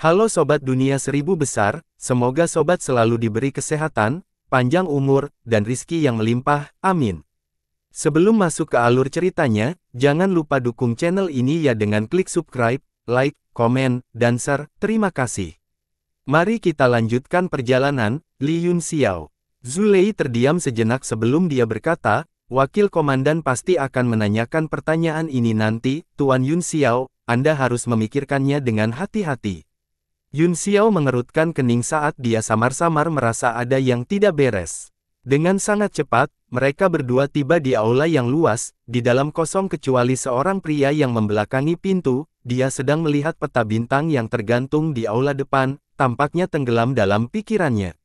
Halo Sobat Dunia Seribu Besar, semoga Sobat selalu diberi kesehatan, panjang umur, dan rizki yang melimpah, amin. Sebelum masuk ke alur ceritanya, jangan lupa dukung channel ini ya dengan klik subscribe, like, komen, dan share, terima kasih. Mari kita lanjutkan perjalanan, Li Yun Xiao. Zulei terdiam sejenak sebelum dia berkata, Wakil Komandan pasti akan menanyakan pertanyaan ini nanti, Tuan Yun Xiao, Anda harus memikirkannya dengan hati-hati. Yun Xiao mengerutkan kening saat dia samar-samar merasa ada yang tidak beres. Dengan sangat cepat, mereka berdua tiba di aula yang luas, di dalam kosong kecuali seorang pria yang membelakangi pintu, dia sedang melihat peta bintang yang tergantung di aula depan, tampaknya tenggelam dalam pikirannya.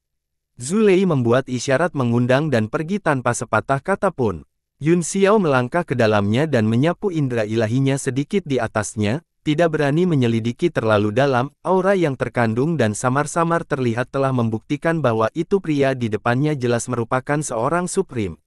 Zulei membuat isyarat mengundang dan pergi tanpa sepatah kata pun. Yun Xiao melangkah ke dalamnya dan menyapu indera ilahinya sedikit di atasnya, tidak berani menyelidiki terlalu dalam, aura yang terkandung dan samar-samar terlihat telah membuktikan bahwa itu pria di depannya jelas merupakan seorang suprim.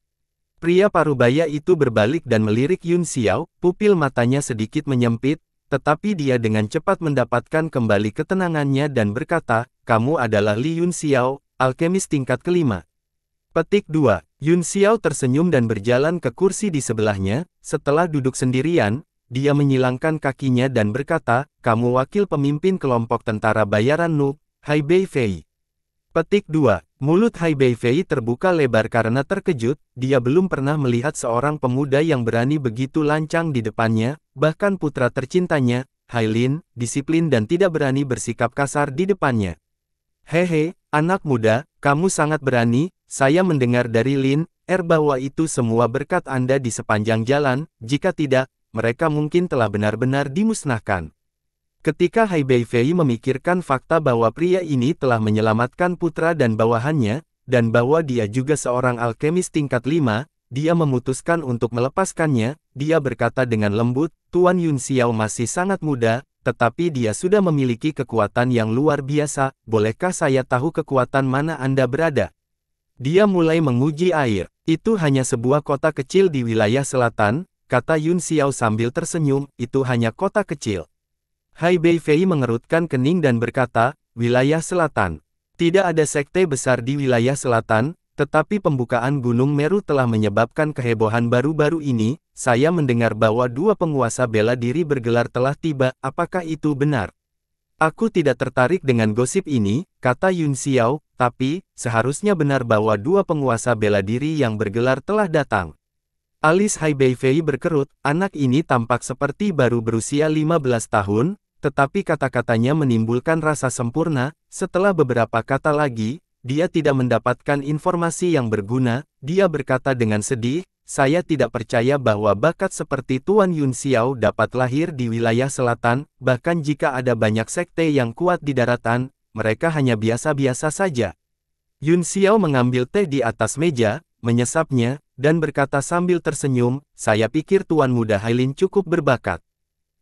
Pria parubaya itu berbalik dan melirik Yun Xiao, pupil matanya sedikit menyempit, tetapi dia dengan cepat mendapatkan kembali ketenangannya dan berkata, kamu adalah Li Yun Xiao, alkemis tingkat kelima. Petik 2. Yun Xiao tersenyum dan berjalan ke kursi di sebelahnya, setelah duduk sendirian, dia menyilangkan kakinya dan berkata, kamu wakil pemimpin kelompok tentara bayaran Nu, Hai Beifei. Petik 2. Mulut Hai Beifei terbuka lebar karena terkejut, dia belum pernah melihat seorang pemuda yang berani begitu lancang di depannya, bahkan putra tercintanya, Hai Lin, disiplin dan tidak berani bersikap kasar di depannya. Hehe, anak muda, kamu sangat berani, saya mendengar dari Lin, Er bahwa itu semua berkat Anda di sepanjang jalan, jika tidak, mereka mungkin telah benar-benar dimusnahkan. Ketika Hai Fei memikirkan fakta bahwa pria ini telah menyelamatkan putra dan bawahannya, dan bahwa dia juga seorang alkemis tingkat lima, dia memutuskan untuk melepaskannya, dia berkata dengan lembut, Tuan Yun Xiao masih sangat muda, tetapi dia sudah memiliki kekuatan yang luar biasa, bolehkah saya tahu kekuatan mana Anda berada? Dia mulai menguji air, itu hanya sebuah kota kecil di wilayah selatan, kata Yun Xiao sambil tersenyum, itu hanya kota kecil. Hai Bei Fei mengerutkan kening dan berkata, wilayah selatan. Tidak ada sekte besar di wilayah selatan, tetapi pembukaan Gunung Meru telah menyebabkan kehebohan baru-baru ini, saya mendengar bahwa dua penguasa bela diri bergelar telah tiba, apakah itu benar? Aku tidak tertarik dengan gosip ini, kata Yun Xiao, tapi, seharusnya benar bahwa dua penguasa bela diri yang bergelar telah datang. Alis Hai Haibeifei berkerut, anak ini tampak seperti baru berusia 15 tahun, tetapi kata-katanya menimbulkan rasa sempurna, setelah beberapa kata lagi, dia tidak mendapatkan informasi yang berguna, dia berkata dengan sedih, saya tidak percaya bahwa bakat seperti Tuan Yun Xiao dapat lahir di wilayah selatan, bahkan jika ada banyak sekte yang kuat di daratan, mereka hanya biasa-biasa saja. Yun Xiao mengambil teh di atas meja, menyesapnya, dan berkata sambil tersenyum, saya pikir Tuan Muda Hailin cukup berbakat.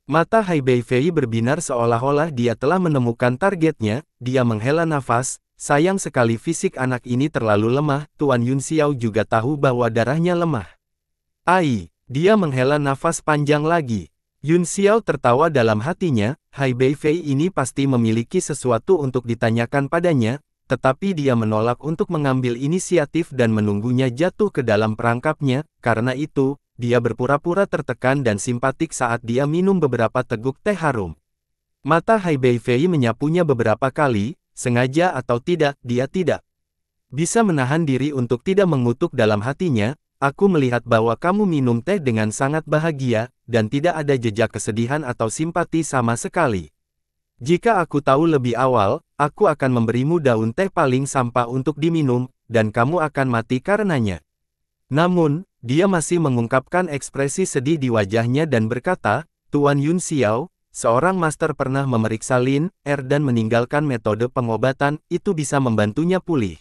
Mata Hai Bei Fei berbinar seolah-olah dia telah menemukan targetnya, dia menghela nafas, sayang sekali fisik anak ini terlalu lemah, Tuan Yun Xiao juga tahu bahwa darahnya lemah. Ai, dia menghela nafas panjang lagi. Yun Xiao tertawa dalam hatinya, Hai Bei Fei ini pasti memiliki sesuatu untuk ditanyakan padanya, tetapi dia menolak untuk mengambil inisiatif dan menunggunya jatuh ke dalam perangkapnya, karena itu, dia berpura-pura tertekan dan simpatik saat dia minum beberapa teguk teh harum. Mata Hai Fei menyapunya beberapa kali, sengaja atau tidak, dia tidak bisa menahan diri untuk tidak mengutuk dalam hatinya, aku melihat bahwa kamu minum teh dengan sangat bahagia, dan tidak ada jejak kesedihan atau simpati sama sekali. Jika aku tahu lebih awal, aku akan memberimu daun teh paling sampah untuk diminum, dan kamu akan mati karenanya. Namun, dia masih mengungkapkan ekspresi sedih di wajahnya dan berkata, Tuan Yun Xiao, Seorang master pernah memeriksa Lin, Er dan meninggalkan metode pengobatan, itu bisa membantunya pulih.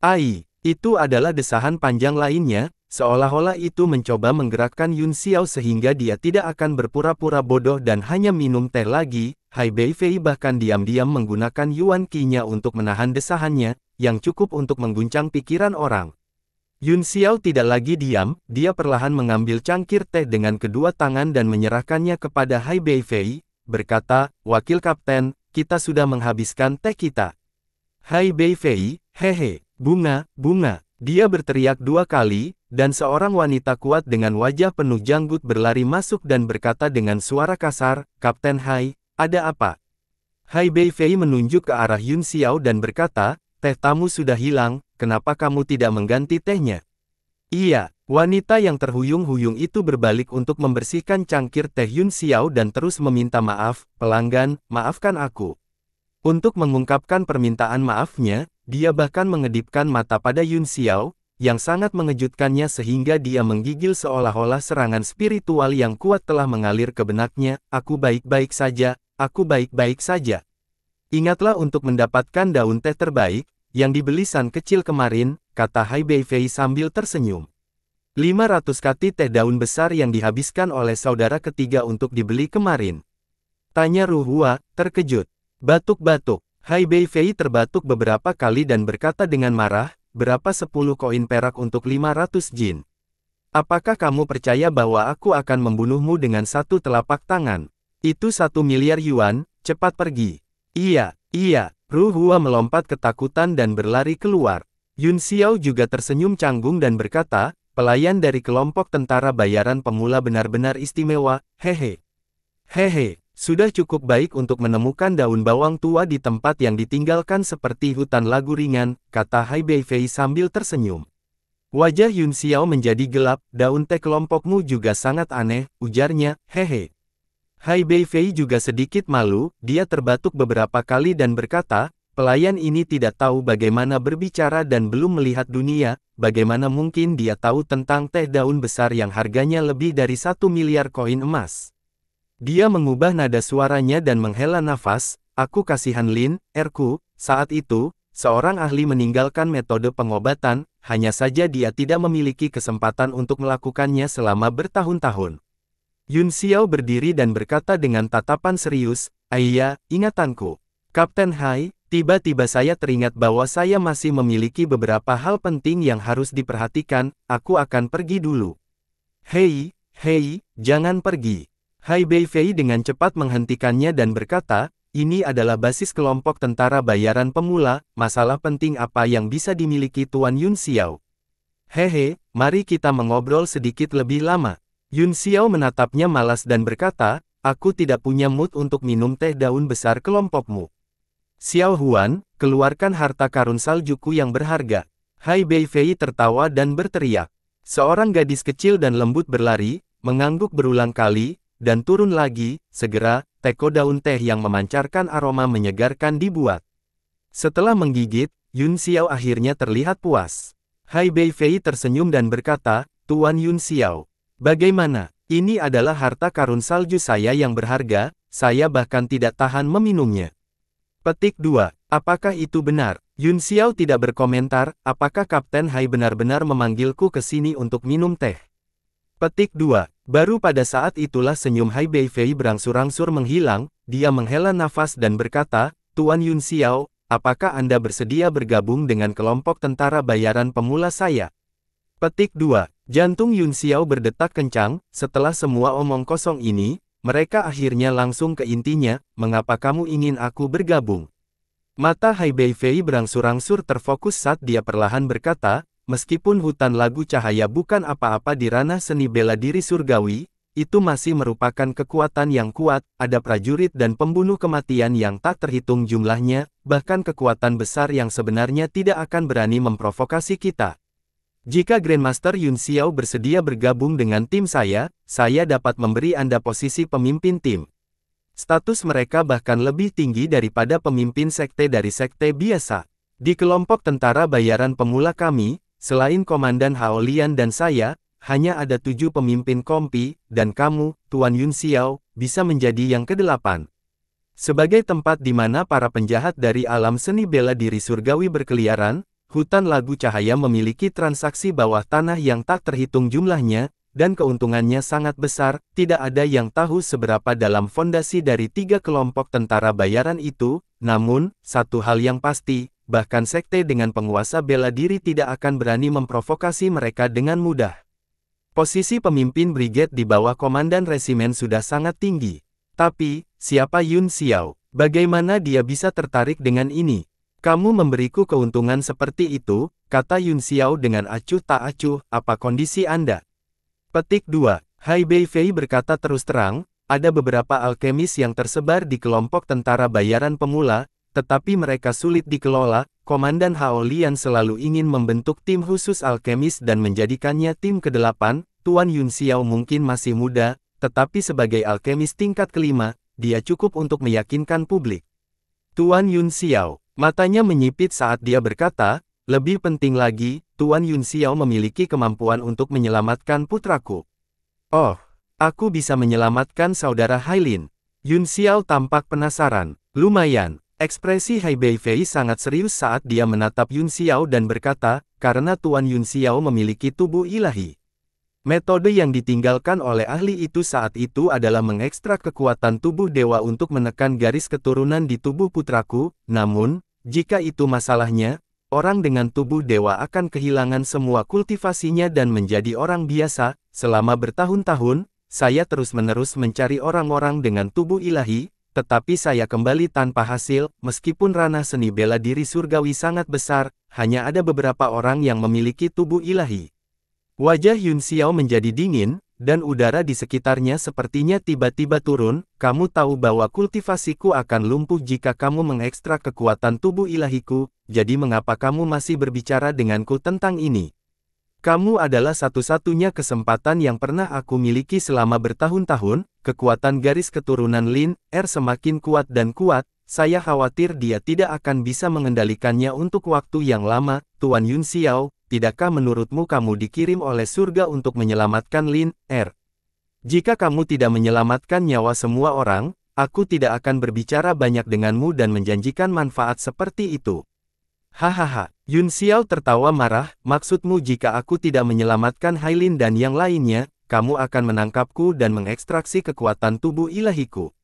Ai, itu adalah desahan panjang lainnya, seolah-olah itu mencoba menggerakkan Yun Xiao sehingga dia tidak akan berpura-pura bodoh dan hanya minum teh lagi, Hai Beifei bahkan diam-diam menggunakan Yuan Qi-nya untuk menahan desahannya, yang cukup untuk mengguncang pikiran orang. Yun Xiao tidak lagi diam, dia perlahan mengambil cangkir teh dengan kedua tangan dan menyerahkannya kepada Hai Beifei, berkata, Wakil Kapten, kita sudah menghabiskan teh kita. Hai Beifei, hehe, bunga, bunga. Dia berteriak dua kali, dan seorang wanita kuat dengan wajah penuh janggut berlari masuk dan berkata dengan suara kasar, Kapten Hai, ada apa? Hai Bei Fei menunjuk ke arah Yun Xiao dan berkata, teh tamu sudah hilang, kenapa kamu tidak mengganti tehnya? Iya, wanita yang terhuyung-huyung itu berbalik untuk membersihkan cangkir teh Yun Xiao dan terus meminta maaf, pelanggan, maafkan aku. Untuk mengungkapkan permintaan maafnya, dia bahkan mengedipkan mata pada Yun Xiao, yang sangat mengejutkannya sehingga dia menggigil seolah-olah serangan spiritual yang kuat telah mengalir ke benaknya, aku baik-baik saja, Aku baik-baik saja. Ingatlah untuk mendapatkan daun teh terbaik, yang dibeli San kecil kemarin, kata Hai Fei sambil tersenyum. 500 kati teh daun besar yang dihabiskan oleh saudara ketiga untuk dibeli kemarin. Tanya Ruhua, terkejut. Batuk-batuk. Hai Fei terbatuk beberapa kali dan berkata dengan marah, berapa 10 koin perak untuk 500 jin? Apakah kamu percaya bahwa aku akan membunuhmu dengan satu telapak tangan? Itu satu miliar yuan, cepat pergi. Iya, iya, Ru Hua melompat ketakutan dan berlari keluar. Yun Xiao juga tersenyum canggung dan berkata, pelayan dari kelompok tentara bayaran pemula benar-benar istimewa, hehe. Hehe, sudah cukup baik untuk menemukan daun bawang tua di tempat yang ditinggalkan seperti hutan lagu ringan, kata Hai Fei sambil tersenyum. Wajah Yun Xiao menjadi gelap, daun teh kelompokmu juga sangat aneh, ujarnya, hehe. Hai Beifei juga sedikit malu, dia terbatuk beberapa kali dan berkata, pelayan ini tidak tahu bagaimana berbicara dan belum melihat dunia, bagaimana mungkin dia tahu tentang teh daun besar yang harganya lebih dari satu miliar koin emas. Dia mengubah nada suaranya dan menghela nafas, aku kasihan Lin, Erku, saat itu, seorang ahli meninggalkan metode pengobatan, hanya saja dia tidak memiliki kesempatan untuk melakukannya selama bertahun-tahun. Yun Xiao berdiri dan berkata dengan tatapan serius, Ayah, ingatanku. Kapten Hai, tiba-tiba saya teringat bahwa saya masih memiliki beberapa hal penting yang harus diperhatikan, aku akan pergi dulu. Hei, hei, jangan pergi. Hai Bei Fei dengan cepat menghentikannya dan berkata, ini adalah basis kelompok tentara bayaran pemula, masalah penting apa yang bisa dimiliki Tuan Yun Xiao. Hehe, mari kita mengobrol sedikit lebih lama. Yun Xiao menatapnya malas dan berkata, aku tidak punya mood untuk minum teh daun besar kelompokmu. Xiao Huan, keluarkan harta karun saljuku yang berharga. Hai Bei Fei tertawa dan berteriak. Seorang gadis kecil dan lembut berlari, mengangguk berulang kali, dan turun lagi, segera, teko daun teh yang memancarkan aroma menyegarkan dibuat. Setelah menggigit, Yun Xiao akhirnya terlihat puas. Hai Bei Fei tersenyum dan berkata, Tuan Yun Xiao, Bagaimana? Ini adalah harta karun salju saya yang berharga, saya bahkan tidak tahan meminumnya. Petik 2. Apakah itu benar? Yun Xiao tidak berkomentar, apakah Kapten Hai benar-benar memanggilku ke sini untuk minum teh? Petik 2. Baru pada saat itulah senyum Hai Bei Fei berangsur-angsur menghilang, dia menghela nafas dan berkata, Tuan Yun Xiao, apakah Anda bersedia bergabung dengan kelompok tentara bayaran pemula saya? Petik 2. Jantung Yun Xiao berdetak kencang, setelah semua omong kosong ini, mereka akhirnya langsung ke intinya, mengapa kamu ingin aku bergabung? Mata Hai Bei Fei berangsur-angsur terfokus saat dia perlahan berkata, meskipun hutan lagu cahaya bukan apa-apa di ranah seni bela diri surgawi, itu masih merupakan kekuatan yang kuat, ada prajurit dan pembunuh kematian yang tak terhitung jumlahnya, bahkan kekuatan besar yang sebenarnya tidak akan berani memprovokasi kita. Jika Grandmaster Yun Xiao bersedia bergabung dengan tim saya, saya dapat memberi Anda posisi pemimpin tim. Status mereka bahkan lebih tinggi daripada pemimpin sekte dari sekte biasa. Di kelompok tentara bayaran pemula kami, selain Komandan Haolian dan saya, hanya ada tujuh pemimpin kompi, dan kamu, Tuan Yun Xiao, bisa menjadi yang kedelapan. Sebagai tempat di mana para penjahat dari alam seni bela diri surgawi berkeliaran, Hutan Lagu Cahaya memiliki transaksi bawah tanah yang tak terhitung jumlahnya, dan keuntungannya sangat besar, tidak ada yang tahu seberapa dalam fondasi dari tiga kelompok tentara bayaran itu, namun, satu hal yang pasti, bahkan sekte dengan penguasa bela diri tidak akan berani memprovokasi mereka dengan mudah. Posisi pemimpin brigade di bawah komandan resimen sudah sangat tinggi. Tapi, siapa Yun Xiao? Bagaimana dia bisa tertarik dengan ini? Kamu memberiku keuntungan seperti itu, kata Yun Xiao dengan acuh tak acuh, apa kondisi Anda? Petik 2. Hai Bei Fei berkata terus terang, ada beberapa alkemis yang tersebar di kelompok tentara bayaran pemula, tetapi mereka sulit dikelola, Komandan Haolian selalu ingin membentuk tim khusus alkemis dan menjadikannya tim ke-8, Tuan Yun Xiao mungkin masih muda, tetapi sebagai alkemis tingkat kelima, dia cukup untuk meyakinkan publik. Tuan Yun Xiao Matanya menyipit saat dia berkata, lebih penting lagi, Tuan Yun Xiao memiliki kemampuan untuk menyelamatkan putraku. Oh, aku bisa menyelamatkan saudara Hailin. Yun Xiao tampak penasaran. Lumayan, ekspresi Hai Fei sangat serius saat dia menatap Yun Xiao dan berkata, karena Tuan Yun Xiao memiliki tubuh ilahi. Metode yang ditinggalkan oleh ahli itu saat itu adalah mengekstrak kekuatan tubuh dewa untuk menekan garis keturunan di tubuh putraku, namun, jika itu masalahnya, orang dengan tubuh dewa akan kehilangan semua kultivasinya dan menjadi orang biasa, selama bertahun-tahun, saya terus-menerus mencari orang-orang dengan tubuh ilahi, tetapi saya kembali tanpa hasil, meskipun ranah seni bela diri surgawi sangat besar, hanya ada beberapa orang yang memiliki tubuh ilahi. Wajah Yun Xiao menjadi dingin, dan udara di sekitarnya sepertinya tiba-tiba turun, kamu tahu bahwa kultivasiku akan lumpuh jika kamu mengekstrak kekuatan tubuh ilahiku, jadi mengapa kamu masih berbicara denganku tentang ini? Kamu adalah satu-satunya kesempatan yang pernah aku miliki selama bertahun-tahun, kekuatan garis keturunan Lin, R semakin kuat dan kuat, saya khawatir dia tidak akan bisa mengendalikannya untuk waktu yang lama, Tuan Yun Xiao, tidakkah menurutmu kamu dikirim oleh surga untuk menyelamatkan Lin, Er? Jika kamu tidak menyelamatkan nyawa semua orang, aku tidak akan berbicara banyak denganmu dan menjanjikan manfaat seperti itu. Hahaha, Yun Xiao tertawa marah, maksudmu jika aku tidak menyelamatkan Hailin dan yang lainnya, kamu akan menangkapku dan mengekstraksi kekuatan tubuh ilahiku.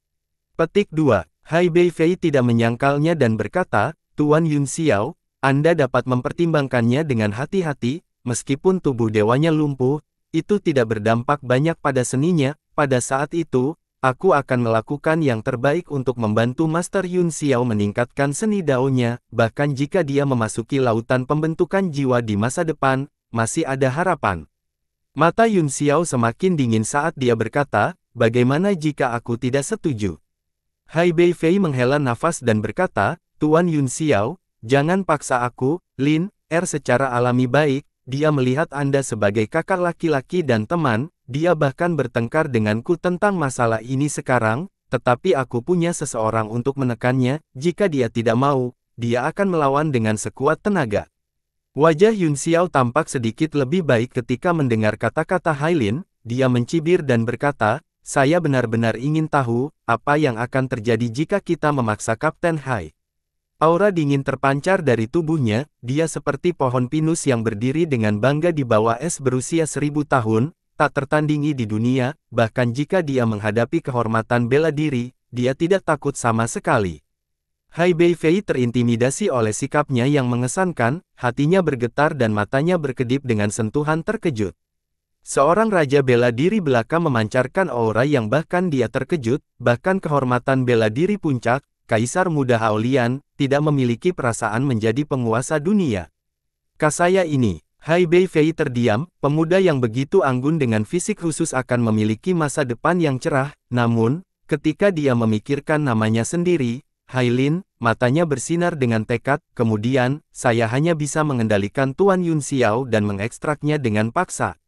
Petik 2, Hai Bei Fei tidak menyangkalnya dan berkata, Tuan Yun Xiao, anda dapat mempertimbangkannya dengan hati-hati, meskipun tubuh dewanya lumpuh, itu tidak berdampak banyak pada seninya, pada saat itu, aku akan melakukan yang terbaik untuk membantu Master Yun Xiao meningkatkan seni daunnya. bahkan jika dia memasuki lautan pembentukan jiwa di masa depan, masih ada harapan. Mata Yun Xiao semakin dingin saat dia berkata, bagaimana jika aku tidak setuju? Hai Bei Fei menghela nafas dan berkata, Tuan Yun Xiao, Jangan paksa aku, Lin, R er, secara alami baik, dia melihat Anda sebagai kakak laki-laki dan teman, dia bahkan bertengkar denganku tentang masalah ini sekarang, tetapi aku punya seseorang untuk menekannya, jika dia tidak mau, dia akan melawan dengan sekuat tenaga. Wajah Yun Xiao tampak sedikit lebih baik ketika mendengar kata-kata Hailin, dia mencibir dan berkata, saya benar-benar ingin tahu, apa yang akan terjadi jika kita memaksa Kapten Hai. Aura dingin terpancar dari tubuhnya, dia seperti pohon pinus yang berdiri dengan bangga di bawah es berusia seribu tahun, tak tertandingi di dunia, bahkan jika dia menghadapi kehormatan bela diri, dia tidak takut sama sekali. Hai Bei Fei terintimidasi oleh sikapnya yang mengesankan, hatinya bergetar dan matanya berkedip dengan sentuhan terkejut. Seorang raja bela diri belaka memancarkan aura yang bahkan dia terkejut, bahkan kehormatan bela diri puncak, Kaisar muda Haolian, tidak memiliki perasaan menjadi penguasa dunia. Kasaya ini, Hai Bei Fei terdiam, pemuda yang begitu anggun dengan fisik khusus akan memiliki masa depan yang cerah, namun, ketika dia memikirkan namanya sendiri, Hai Lin, matanya bersinar dengan tekad, kemudian, saya hanya bisa mengendalikan Tuan Yun Xiao dan mengekstraknya dengan paksa.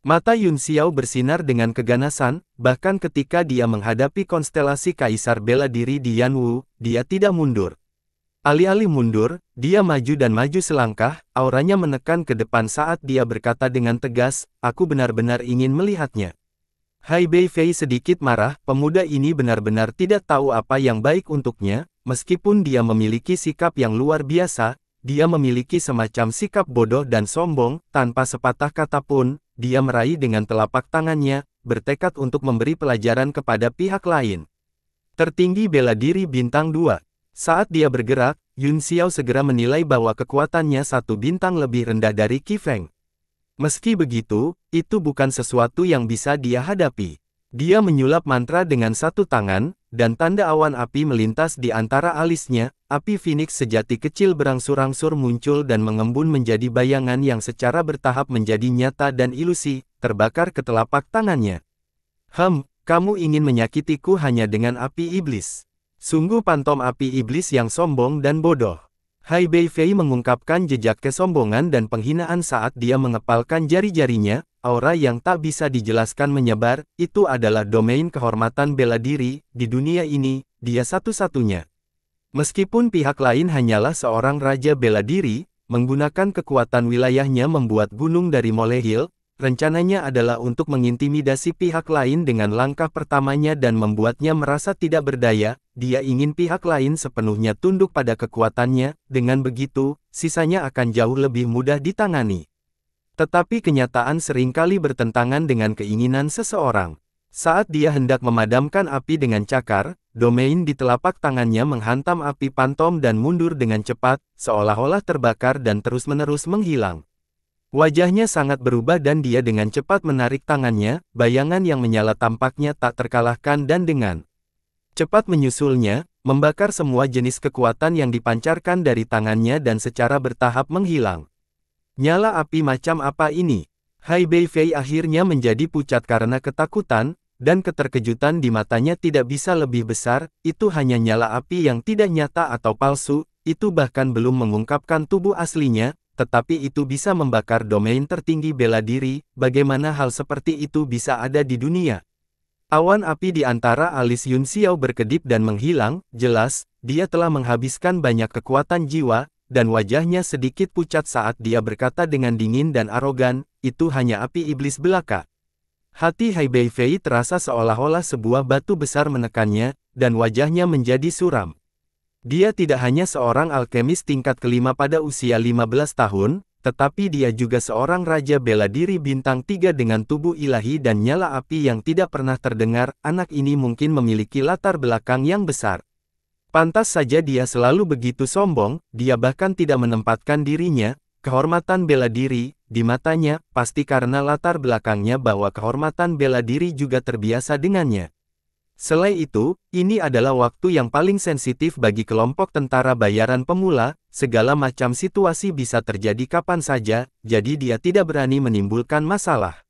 Mata Yun Xiao bersinar dengan keganasan, bahkan ketika dia menghadapi konstelasi kaisar bela diri di Yan Wu, dia tidak mundur. Alih-alih mundur, dia maju dan maju selangkah, auranya menekan ke depan saat dia berkata dengan tegas, aku benar-benar ingin melihatnya. Hai Bei Fei sedikit marah, pemuda ini benar-benar tidak tahu apa yang baik untuknya, meskipun dia memiliki sikap yang luar biasa, dia memiliki semacam sikap bodoh dan sombong, tanpa sepatah kata pun, dia meraih dengan telapak tangannya, bertekad untuk memberi pelajaran kepada pihak lain. Tertinggi bela diri bintang 2. Saat dia bergerak, Yun Xiao segera menilai bahwa kekuatannya satu bintang lebih rendah dari Kifeng. Meski begitu, itu bukan sesuatu yang bisa dia hadapi. Dia menyulap mantra dengan satu tangan, dan tanda awan api melintas di antara alisnya, Api Phoenix sejati kecil berangsur-angsur muncul dan mengembun menjadi bayangan yang secara bertahap menjadi nyata dan ilusi, terbakar ke telapak tangannya. Hem, kamu ingin menyakitiku hanya dengan api iblis. Sungguh pantom api iblis yang sombong dan bodoh. Hai Bei Fei mengungkapkan jejak kesombongan dan penghinaan saat dia mengepalkan jari-jarinya, aura yang tak bisa dijelaskan menyebar, itu adalah domain kehormatan bela diri, di dunia ini, dia satu-satunya. Meskipun pihak lain hanyalah seorang raja bela diri, menggunakan kekuatan wilayahnya membuat gunung dari Molehil, rencananya adalah untuk mengintimidasi pihak lain dengan langkah pertamanya dan membuatnya merasa tidak berdaya, dia ingin pihak lain sepenuhnya tunduk pada kekuatannya, dengan begitu, sisanya akan jauh lebih mudah ditangani. Tetapi kenyataan seringkali bertentangan dengan keinginan seseorang. Saat dia hendak memadamkan api dengan cakar, domain di telapak tangannya menghantam api pantom dan mundur dengan cepat, seolah-olah terbakar dan terus-menerus menghilang. Wajahnya sangat berubah dan dia dengan cepat menarik tangannya, bayangan yang menyala tampaknya tak terkalahkan dan dengan cepat menyusulnya, membakar semua jenis kekuatan yang dipancarkan dari tangannya dan secara bertahap menghilang. Nyala api macam apa ini? Hai Fei akhirnya menjadi pucat karena ketakutan, dan keterkejutan di matanya tidak bisa lebih besar, itu hanya nyala api yang tidak nyata atau palsu, itu bahkan belum mengungkapkan tubuh aslinya, tetapi itu bisa membakar domain tertinggi bela diri, bagaimana hal seperti itu bisa ada di dunia. Awan api di antara alis Yun Xiao berkedip dan menghilang, jelas, dia telah menghabiskan banyak kekuatan jiwa, dan wajahnya sedikit pucat saat dia berkata dengan dingin dan arogan, itu hanya api iblis belaka. Hati Hai Haibei Fei terasa seolah-olah sebuah batu besar menekannya, dan wajahnya menjadi suram. Dia tidak hanya seorang alkemis tingkat kelima pada usia 15 tahun, tetapi dia juga seorang raja bela diri bintang tiga dengan tubuh ilahi dan nyala api yang tidak pernah terdengar, anak ini mungkin memiliki latar belakang yang besar. Pantas saja dia selalu begitu sombong, dia bahkan tidak menempatkan dirinya, Kehormatan bela diri, di matanya, pasti karena latar belakangnya bahwa kehormatan bela diri juga terbiasa dengannya. Selain itu, ini adalah waktu yang paling sensitif bagi kelompok tentara bayaran pemula, segala macam situasi bisa terjadi kapan saja, jadi dia tidak berani menimbulkan masalah.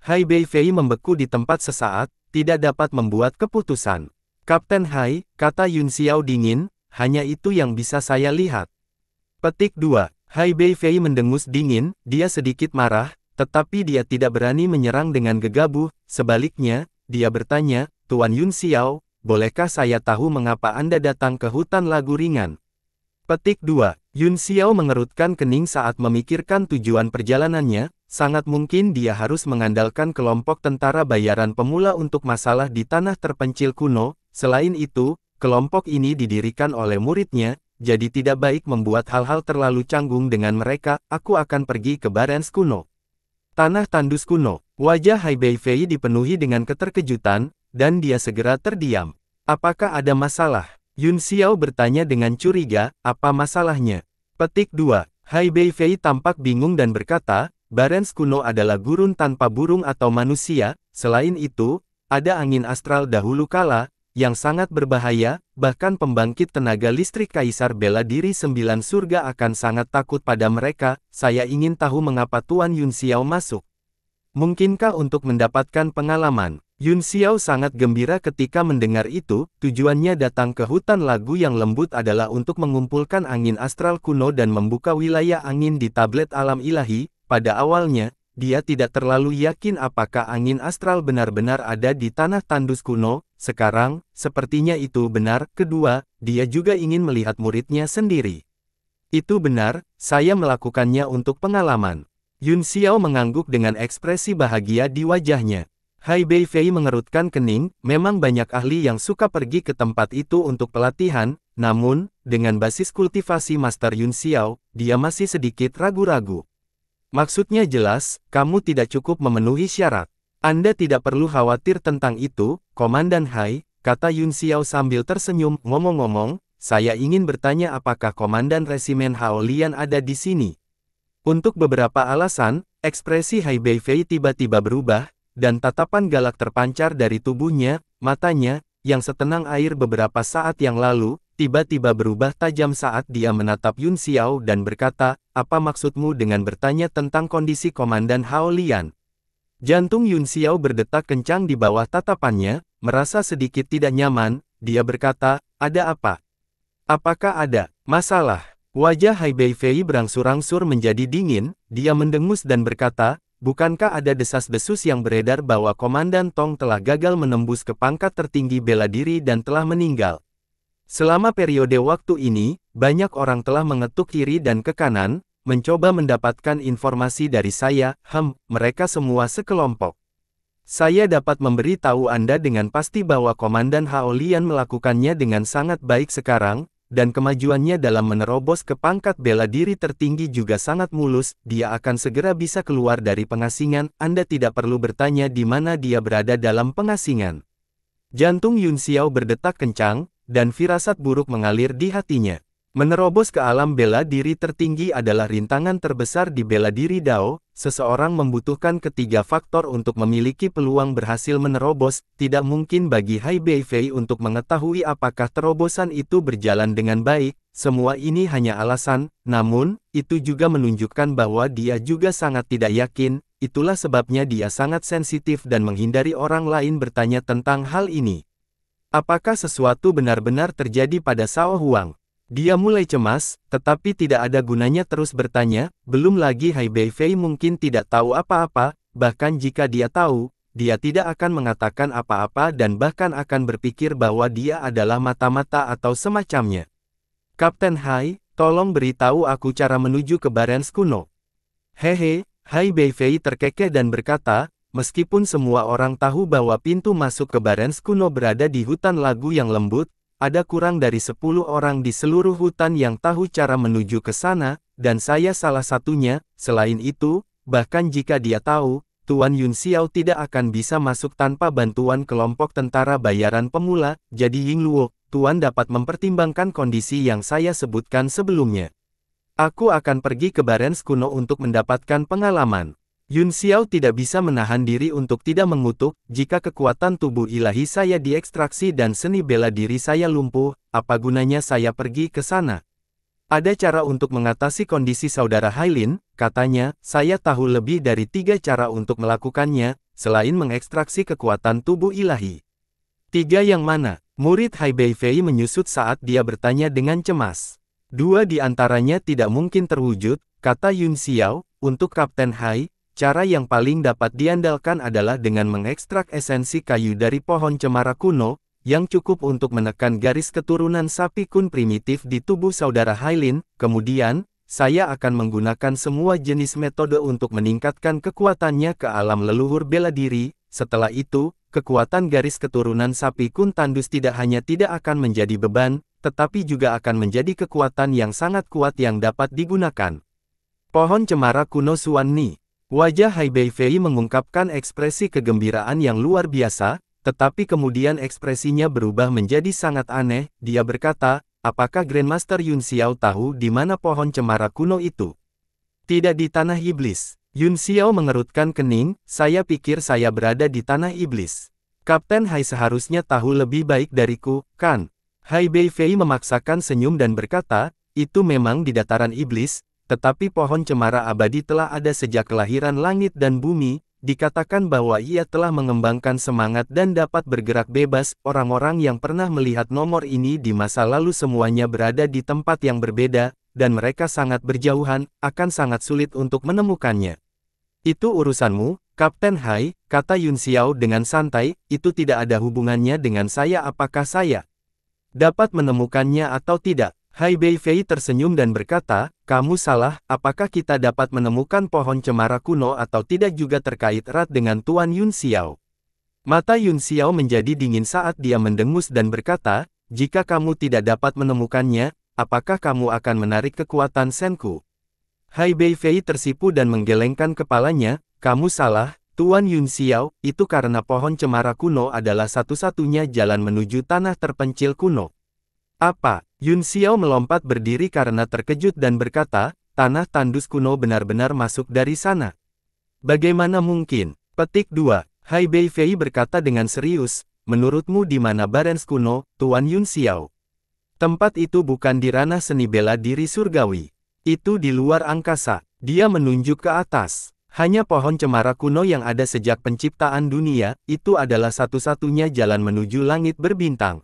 Hai Bei Fei membeku di tempat sesaat, tidak dapat membuat keputusan. Kapten Hai, kata Yun Xiao dingin, hanya itu yang bisa saya lihat. Petik 2. Hai Bei Fei mendengus dingin, dia sedikit marah, tetapi dia tidak berani menyerang dengan gegabah, sebaliknya, dia bertanya, Tuan Yun Xiao, bolehkah saya tahu mengapa Anda datang ke hutan lagu ringan? Petik 2. Yun Xiao mengerutkan kening saat memikirkan tujuan perjalanannya, sangat mungkin dia harus mengandalkan kelompok tentara bayaran pemula untuk masalah di tanah terpencil kuno, selain itu, kelompok ini didirikan oleh muridnya, jadi tidak baik membuat hal-hal terlalu canggung dengan mereka, aku akan pergi ke Barents kuno. Tanah tandus kuno, wajah Hai Fei dipenuhi dengan keterkejutan, dan dia segera terdiam. Apakah ada masalah? Yun Xiao bertanya dengan curiga, apa masalahnya? Petik 2. Hai Beifei tampak bingung dan berkata, Barents kuno adalah gurun tanpa burung atau manusia, selain itu, ada angin astral dahulu kala, yang sangat berbahaya, bahkan pembangkit tenaga listrik Kaisar bela diri sembilan surga akan sangat takut pada mereka, saya ingin tahu mengapa Tuan Yun Xiao masuk. Mungkinkah untuk mendapatkan pengalaman? Yun Xiao sangat gembira ketika mendengar itu, tujuannya datang ke hutan lagu yang lembut adalah untuk mengumpulkan angin astral kuno dan membuka wilayah angin di tablet alam ilahi, pada awalnya, dia tidak terlalu yakin apakah angin astral benar-benar ada di tanah tandus kuno, sekarang, sepertinya itu benar. Kedua, dia juga ingin melihat muridnya sendiri. Itu benar, saya melakukannya untuk pengalaman. Yun Xiao mengangguk dengan ekspresi bahagia di wajahnya. Hai Bei Fei mengerutkan kening, memang banyak ahli yang suka pergi ke tempat itu untuk pelatihan, namun, dengan basis kultivasi Master Yun Xiao, dia masih sedikit ragu-ragu. Maksudnya jelas, kamu tidak cukup memenuhi syarat. Anda tidak perlu khawatir tentang itu, Komandan Hai, kata Yun Xiao sambil tersenyum, ngomong-ngomong, saya ingin bertanya apakah Komandan Resimen Haolian ada di sini. Untuk beberapa alasan, ekspresi Hai Beifei tiba-tiba berubah, dan tatapan galak terpancar dari tubuhnya, matanya, yang setenang air beberapa saat yang lalu, tiba-tiba berubah tajam saat dia menatap Yun Xiao dan berkata, apa maksudmu dengan bertanya tentang kondisi Komandan Hao Lian? Jantung Yun Xiao berdetak kencang di bawah tatapannya, merasa sedikit tidak nyaman, dia berkata, ada apa? Apakah ada masalah? Wajah Hai Bei Fei berangsur-angsur menjadi dingin, dia mendengus dan berkata, bukankah ada desas-desus yang beredar bahwa Komandan Tong telah gagal menembus ke pangkat tertinggi bela diri dan telah meninggal? Selama periode waktu ini, banyak orang telah mengetuk kiri dan ke kanan, mencoba mendapatkan informasi dari saya, hem, mereka semua sekelompok. Saya dapat memberi tahu Anda dengan pasti bahwa Komandan Haolian melakukannya dengan sangat baik sekarang, dan kemajuannya dalam menerobos ke pangkat bela diri tertinggi juga sangat mulus, dia akan segera bisa keluar dari pengasingan, Anda tidak perlu bertanya di mana dia berada dalam pengasingan. Jantung Yun Xiao berdetak kencang, dan firasat buruk mengalir di hatinya. Menerobos ke alam bela diri tertinggi adalah rintangan terbesar di bela diri Dao. Seseorang membutuhkan ketiga faktor untuk memiliki peluang berhasil menerobos. Tidak mungkin bagi Hai Bei Fei untuk mengetahui apakah terobosan itu berjalan dengan baik. Semua ini hanya alasan, namun, itu juga menunjukkan bahwa dia juga sangat tidak yakin. Itulah sebabnya dia sangat sensitif dan menghindari orang lain bertanya tentang hal ini. Apakah sesuatu benar-benar terjadi pada Sao Huang? Dia mulai cemas, tetapi tidak ada gunanya terus bertanya, belum lagi Hai Beifei mungkin tidak tahu apa-apa, bahkan jika dia tahu, dia tidak akan mengatakan apa-apa dan bahkan akan berpikir bahwa dia adalah mata-mata atau semacamnya. Kapten Hai, tolong beritahu aku cara menuju ke Barens kuno. Hehe, Hai Beifei terkekeh dan berkata, meskipun semua orang tahu bahwa pintu masuk ke Barens kuno berada di hutan lagu yang lembut, ada kurang dari 10 orang di seluruh hutan yang tahu cara menuju ke sana, dan saya salah satunya, selain itu, bahkan jika dia tahu, Tuan Yun Xiao tidak akan bisa masuk tanpa bantuan kelompok tentara bayaran pemula, jadi Ying Luo, Tuan dapat mempertimbangkan kondisi yang saya sebutkan sebelumnya. Aku akan pergi ke Barents kuno untuk mendapatkan pengalaman. Yun Xiao tidak bisa menahan diri untuk tidak mengutuk, jika kekuatan tubuh ilahi saya diekstraksi dan seni bela diri saya lumpuh, apa gunanya saya pergi ke sana? Ada cara untuk mengatasi kondisi saudara Hailin, katanya, saya tahu lebih dari tiga cara untuk melakukannya, selain mengekstraksi kekuatan tubuh ilahi. Tiga yang mana? Murid Hai Fei menyusut saat dia bertanya dengan cemas. Dua di antaranya tidak mungkin terwujud, kata Yun Xiao, untuk Kapten Hai, Cara yang paling dapat diandalkan adalah dengan mengekstrak esensi kayu dari pohon cemara kuno, yang cukup untuk menekan garis keturunan sapi kun primitif di tubuh saudara Hailin. Kemudian, saya akan menggunakan semua jenis metode untuk meningkatkan kekuatannya ke alam leluhur bela diri. Setelah itu, kekuatan garis keturunan sapi kun tandus tidak hanya tidak akan menjadi beban, tetapi juga akan menjadi kekuatan yang sangat kuat yang dapat digunakan. Pohon Cemara Kuno Suan Ni Wajah Hai Fei mengungkapkan ekspresi kegembiraan yang luar biasa, tetapi kemudian ekspresinya berubah menjadi sangat aneh, dia berkata, apakah Grandmaster Yun Xiao tahu di mana pohon cemara kuno itu? Tidak di tanah iblis. Yun Xiao mengerutkan kening, saya pikir saya berada di tanah iblis. Kapten Hai seharusnya tahu lebih baik dariku, kan? Hai Fei memaksakan senyum dan berkata, itu memang di dataran iblis, tetapi pohon cemara abadi telah ada sejak kelahiran langit dan bumi, dikatakan bahwa ia telah mengembangkan semangat dan dapat bergerak bebas, orang-orang yang pernah melihat nomor ini di masa lalu semuanya berada di tempat yang berbeda, dan mereka sangat berjauhan, akan sangat sulit untuk menemukannya. Itu urusanmu, Kapten Hai, kata Yun Xiao dengan santai, itu tidak ada hubungannya dengan saya apakah saya dapat menemukannya atau tidak. Hai Bei Fei tersenyum dan berkata, kamu salah, apakah kita dapat menemukan pohon cemara kuno atau tidak juga terkait erat dengan Tuan Yun Xiao. Mata Yun Xiao menjadi dingin saat dia mendengus dan berkata, jika kamu tidak dapat menemukannya, apakah kamu akan menarik kekuatan Senku? Hai Bei Fei tersipu dan menggelengkan kepalanya, kamu salah, Tuan Yun Xiao, itu karena pohon cemara kuno adalah satu-satunya jalan menuju tanah terpencil kuno. Apa? Yun Xiao melompat berdiri karena terkejut dan berkata, tanah tandus kuno benar-benar masuk dari sana. Bagaimana mungkin? Petik 2. Hai Bei Fei berkata dengan serius, menurutmu di mana Barens kuno, Tuan Yun Xiao? Tempat itu bukan di ranah seni bela diri surgawi. Itu di luar angkasa. Dia menunjuk ke atas. Hanya pohon cemara kuno yang ada sejak penciptaan dunia, itu adalah satu-satunya jalan menuju langit berbintang.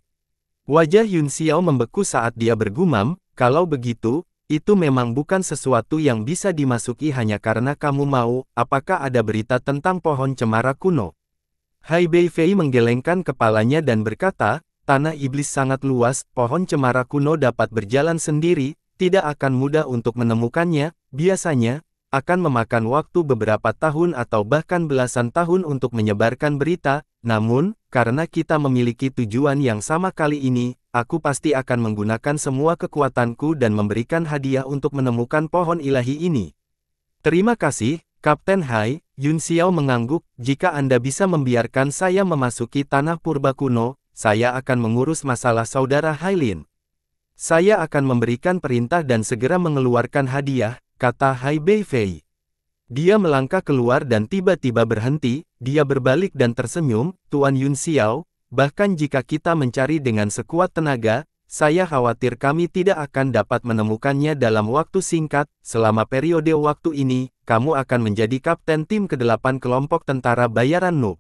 Wajah Yun Xiao membeku saat dia bergumam, kalau begitu, itu memang bukan sesuatu yang bisa dimasuki hanya karena kamu mau, apakah ada berita tentang pohon cemara kuno? Hai Bei Fei menggelengkan kepalanya dan berkata, tanah iblis sangat luas, pohon cemara kuno dapat berjalan sendiri, tidak akan mudah untuk menemukannya, biasanya, akan memakan waktu beberapa tahun atau bahkan belasan tahun untuk menyebarkan berita, namun, karena kita memiliki tujuan yang sama kali ini, aku pasti akan menggunakan semua kekuatanku dan memberikan hadiah untuk menemukan pohon ilahi ini. Terima kasih, Kapten Hai, Yun Xiao mengangguk, jika Anda bisa membiarkan saya memasuki tanah purba kuno, saya akan mengurus masalah saudara Hailin. Saya akan memberikan perintah dan segera mengeluarkan hadiah, kata Hai Beifei. Dia melangkah keluar dan tiba-tiba berhenti, dia berbalik dan tersenyum, Tuan Yun Xiao, bahkan jika kita mencari dengan sekuat tenaga, saya khawatir kami tidak akan dapat menemukannya dalam waktu singkat, selama periode waktu ini, kamu akan menjadi kapten tim ke-8 kelompok tentara bayaran Nub,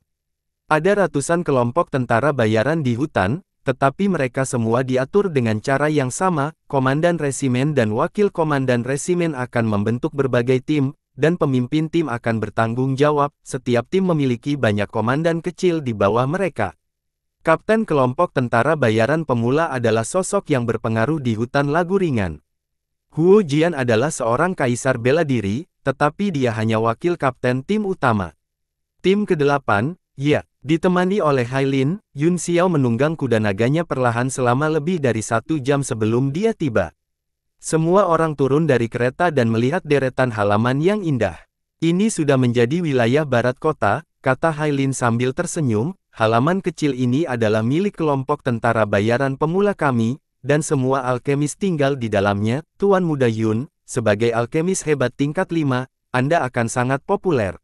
Ada ratusan kelompok tentara bayaran di hutan, tetapi mereka semua diatur dengan cara yang sama, komandan resimen dan wakil komandan resimen akan membentuk berbagai tim, dan pemimpin tim akan bertanggung jawab, setiap tim memiliki banyak komandan kecil di bawah mereka. Kapten kelompok tentara bayaran pemula adalah sosok yang berpengaruh di hutan lagu ringan. Huo Jian adalah seorang kaisar bela diri, tetapi dia hanya wakil kapten tim utama. Tim ke-8, ya, ditemani oleh Hailin, Yun Xiao menunggang kuda naganya perlahan selama lebih dari satu jam sebelum dia tiba. Semua orang turun dari kereta dan melihat deretan halaman yang indah. Ini sudah menjadi wilayah barat kota, kata Hailin sambil tersenyum, halaman kecil ini adalah milik kelompok tentara bayaran pemula kami, dan semua alkemis tinggal di dalamnya, Tuan Muda Yun, sebagai alkemis hebat tingkat 5, Anda akan sangat populer.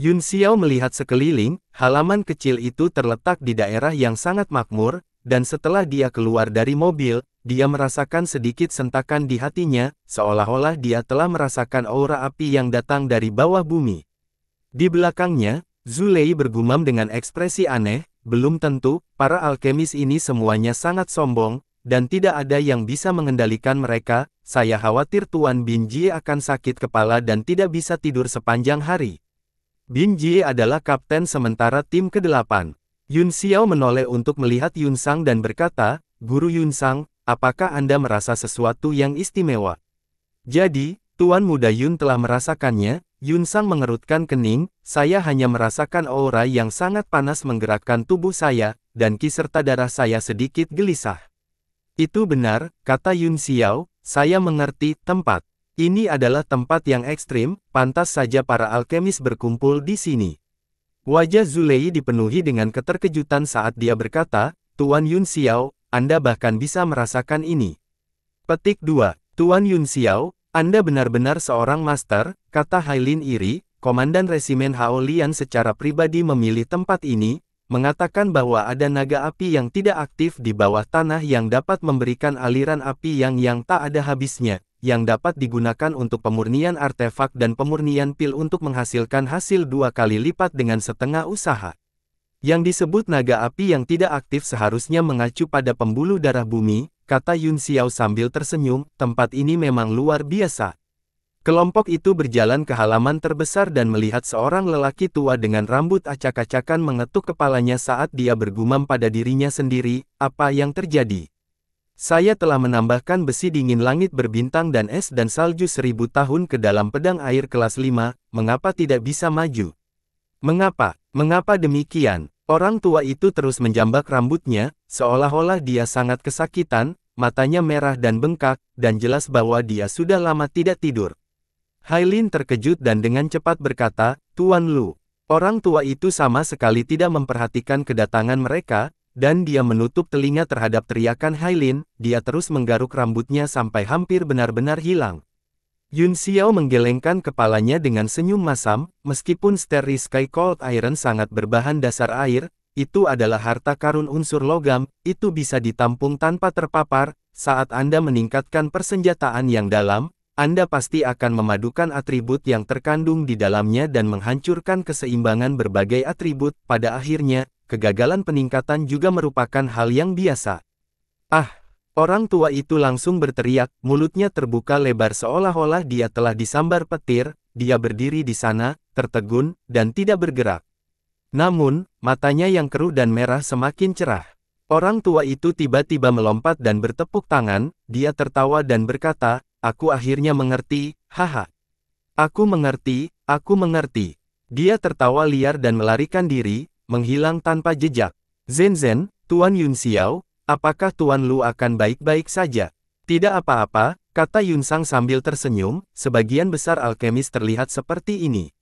Yun Xiao melihat sekeliling, halaman kecil itu terletak di daerah yang sangat makmur, dan setelah dia keluar dari mobil, dia merasakan sedikit sentakan di hatinya, seolah-olah dia telah merasakan aura api yang datang dari bawah bumi. Di belakangnya, Zulei bergumam dengan ekspresi aneh, belum tentu, para alkemis ini semuanya sangat sombong, dan tidak ada yang bisa mengendalikan mereka, saya khawatir Tuan Bin Jie akan sakit kepala dan tidak bisa tidur sepanjang hari. Bin Jie adalah kapten sementara tim ke-8. Yun Xiao menoleh untuk melihat Yun Sang dan berkata, Guru Yun Sang, apakah Anda merasa sesuatu yang istimewa? Jadi, Tuan Muda Yun telah merasakannya, Yun Sang mengerutkan kening, saya hanya merasakan aura yang sangat panas menggerakkan tubuh saya, dan ki darah saya sedikit gelisah. Itu benar, kata Yun Xiao, saya mengerti tempat. Ini adalah tempat yang ekstrim, pantas saja para alkemis berkumpul di sini. Wajah Zulei dipenuhi dengan keterkejutan saat dia berkata, Tuan Yun Xiao, anda bahkan bisa merasakan ini. Petik 2. Tuan Yun Xiao, Anda benar-benar seorang master, kata Hailin Iri, Komandan Resimen Haolian secara pribadi memilih tempat ini, mengatakan bahwa ada naga api yang tidak aktif di bawah tanah yang dapat memberikan aliran api yang yang tak ada habisnya, yang dapat digunakan untuk pemurnian artefak dan pemurnian pil untuk menghasilkan hasil dua kali lipat dengan setengah usaha. Yang disebut naga api yang tidak aktif seharusnya mengacu pada pembuluh darah bumi, kata Yun Xiao sambil tersenyum, tempat ini memang luar biasa. Kelompok itu berjalan ke halaman terbesar dan melihat seorang lelaki tua dengan rambut acak-acakan mengetuk kepalanya saat dia bergumam pada dirinya sendiri, apa yang terjadi. Saya telah menambahkan besi dingin langit berbintang dan es dan salju seribu tahun ke dalam pedang air kelas 5, mengapa tidak bisa maju? Mengapa? Mengapa demikian? Orang tua itu terus menjambak rambutnya, seolah-olah dia sangat kesakitan, matanya merah dan bengkak, dan jelas bahwa dia sudah lama tidak tidur. Hailin terkejut dan dengan cepat berkata, Tuan Lu. Orang tua itu sama sekali tidak memperhatikan kedatangan mereka, dan dia menutup telinga terhadap teriakan Hailin, dia terus menggaruk rambutnya sampai hampir benar-benar hilang. Yun Xiao menggelengkan kepalanya dengan senyum masam, meskipun Starry Sky Cold Iron sangat berbahan dasar air, itu adalah harta karun unsur logam, itu bisa ditampung tanpa terpapar, saat Anda meningkatkan persenjataan yang dalam, Anda pasti akan memadukan atribut yang terkandung di dalamnya dan menghancurkan keseimbangan berbagai atribut, pada akhirnya, kegagalan peningkatan juga merupakan hal yang biasa. Ah! Orang tua itu langsung berteriak, mulutnya terbuka lebar seolah-olah dia telah disambar petir, dia berdiri di sana, tertegun, dan tidak bergerak. Namun, matanya yang keruh dan merah semakin cerah. Orang tua itu tiba-tiba melompat dan bertepuk tangan, dia tertawa dan berkata, aku akhirnya mengerti, haha. Aku mengerti, aku mengerti. Dia tertawa liar dan melarikan diri, menghilang tanpa jejak. Zen Zen, Tuan Yun Xiao, Apakah Tuan Lu akan baik-baik saja? Tidak apa-apa, kata Yun Sang sambil tersenyum, sebagian besar alkemis terlihat seperti ini.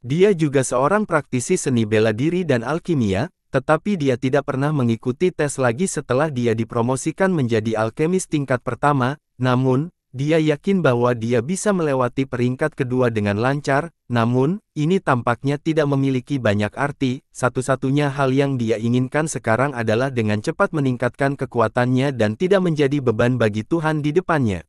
Dia juga seorang praktisi seni bela diri dan alkimia, tetapi dia tidak pernah mengikuti tes lagi setelah dia dipromosikan menjadi alkemis tingkat pertama, namun, dia yakin bahwa dia bisa melewati peringkat kedua dengan lancar, namun, ini tampaknya tidak memiliki banyak arti, satu-satunya hal yang dia inginkan sekarang adalah dengan cepat meningkatkan kekuatannya dan tidak menjadi beban bagi Tuhan di depannya.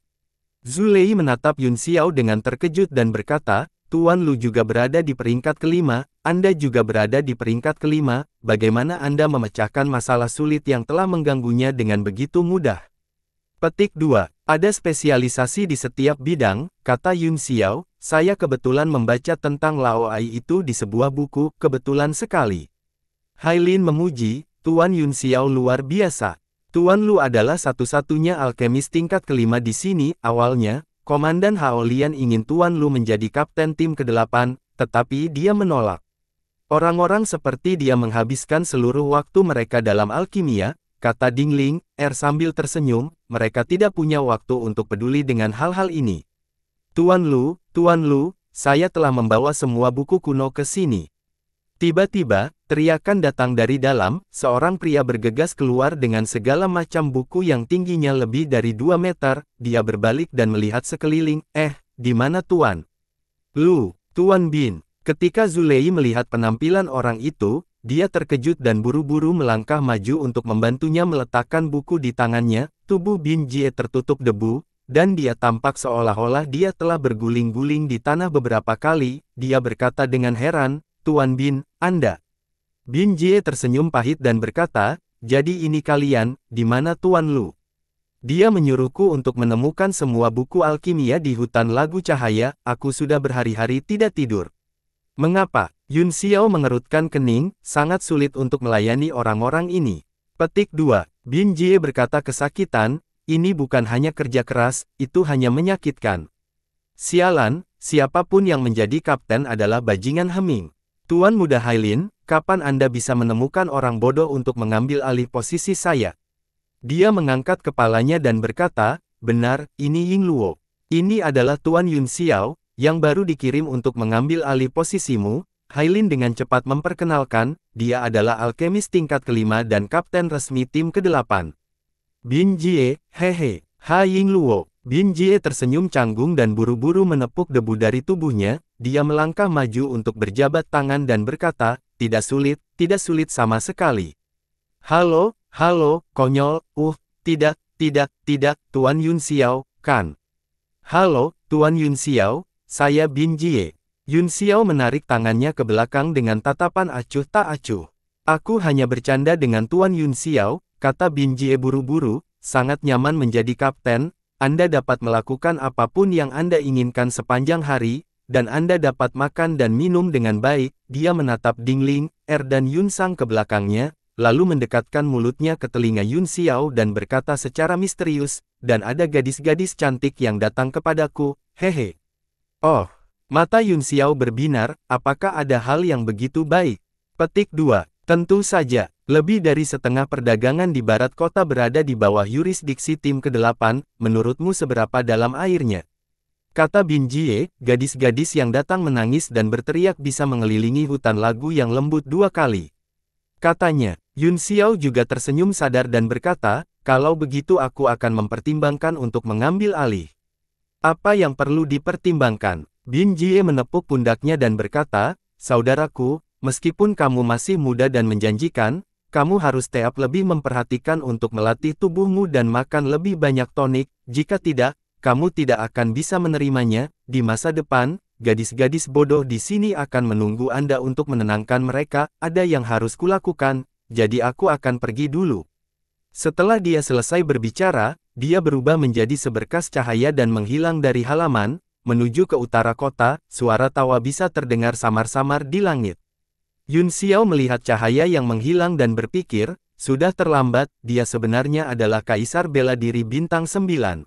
Zulei menatap Yun Xiao dengan terkejut dan berkata, Tuan Lu juga berada di peringkat kelima, Anda juga berada di peringkat kelima, bagaimana Anda memecahkan masalah sulit yang telah mengganggunya dengan begitu mudah? Petik 2 ada spesialisasi di setiap bidang, kata Yun Xiao, saya kebetulan membaca tentang Lao Ai itu di sebuah buku, kebetulan sekali. Hailin memuji, Tuan Yun Xiao luar biasa. Tuan Lu adalah satu-satunya alkemis tingkat kelima di sini, awalnya, Komandan Haolian ingin Tuan Lu menjadi kapten tim ke-8, tetapi dia menolak. Orang-orang seperti dia menghabiskan seluruh waktu mereka dalam alkimia, kata Dingling, Er sambil tersenyum, mereka tidak punya waktu untuk peduli dengan hal-hal ini. Tuan Lu, Tuan Lu, saya telah membawa semua buku kuno ke sini. Tiba-tiba, teriakan datang dari dalam, seorang pria bergegas keluar dengan segala macam buku yang tingginya lebih dari 2 meter, dia berbalik dan melihat sekeliling, eh, di mana Tuan? Lu, Tuan Bin. Ketika Zulei melihat penampilan orang itu, dia terkejut dan buru-buru melangkah maju untuk membantunya meletakkan buku di tangannya, tubuh Bin Jie tertutup debu, dan dia tampak seolah-olah dia telah berguling-guling di tanah beberapa kali, dia berkata dengan heran, Tuan Bin, Anda. Bin Jie tersenyum pahit dan berkata, jadi ini kalian, di mana Tuan Lu? Dia menyuruhku untuk menemukan semua buku alkimia di hutan lagu cahaya, aku sudah berhari-hari tidak tidur. Mengapa? Yun Xiao mengerutkan kening, sangat sulit untuk melayani orang-orang ini. Petik 2. Bin Jie berkata kesakitan, ini bukan hanya kerja keras, itu hanya menyakitkan. Sialan, siapapun yang menjadi kapten adalah bajingan Heming. Tuan Muda Hailin, kapan Anda bisa menemukan orang bodoh untuk mengambil alih posisi saya? Dia mengangkat kepalanya dan berkata, benar, ini Ying Luo. Ini adalah Tuan Yun Xiao, yang baru dikirim untuk mengambil alih posisimu, Hailin dengan cepat memperkenalkan, dia adalah alkemis tingkat kelima dan kapten resmi tim kedelapan. 8 Bin Jie, hehe, Ha Ying Luo. Bin Jie tersenyum canggung dan buru-buru menepuk debu dari tubuhnya, dia melangkah maju untuk berjabat tangan dan berkata, tidak sulit, tidak sulit sama sekali. Halo, halo, konyol, uh, tidak, tidak, tidak, Tuan Yun Xiao, kan. Halo, Tuan Yun Xiao, saya Bin Jie. Yun Xiao menarik tangannya ke belakang dengan tatapan acuh tak acuh. Aku hanya bercanda dengan Tuan Yun Xiao, kata Bin Jie buru-buru, sangat nyaman menjadi kapten, Anda dapat melakukan apapun yang Anda inginkan sepanjang hari, dan Anda dapat makan dan minum dengan baik, dia menatap Dingling, Er dan Yun Sang ke belakangnya, lalu mendekatkan mulutnya ke telinga Yun Xiao dan berkata secara misterius, dan ada gadis-gadis cantik yang datang kepadaku, hehe. Oh, mata Yun Xiao berbinar, apakah ada hal yang begitu baik? Petik 2. Tentu saja, lebih dari setengah perdagangan di barat kota berada di bawah yurisdiksi tim ke-8, menurutmu seberapa dalam airnya? Kata Bin Jie, gadis-gadis yang datang menangis dan berteriak bisa mengelilingi hutan lagu yang lembut dua kali. Katanya, Yun Xiao juga tersenyum sadar dan berkata, kalau begitu aku akan mempertimbangkan untuk mengambil alih. Apa yang perlu dipertimbangkan? Bin Jie menepuk pundaknya dan berkata, Saudaraku, meskipun kamu masih muda dan menjanjikan, kamu harus tiap lebih memperhatikan untuk melatih tubuhmu dan makan lebih banyak tonik, jika tidak, kamu tidak akan bisa menerimanya, di masa depan, gadis-gadis bodoh di sini akan menunggu Anda untuk menenangkan mereka, ada yang harus kulakukan, jadi aku akan pergi dulu. Setelah dia selesai berbicara, dia berubah menjadi seberkas cahaya dan menghilang dari halaman, menuju ke utara kota, suara tawa bisa terdengar samar-samar di langit. Yun Xiao melihat cahaya yang menghilang dan berpikir, sudah terlambat, dia sebenarnya adalah Kaisar Bela Diri Bintang 9.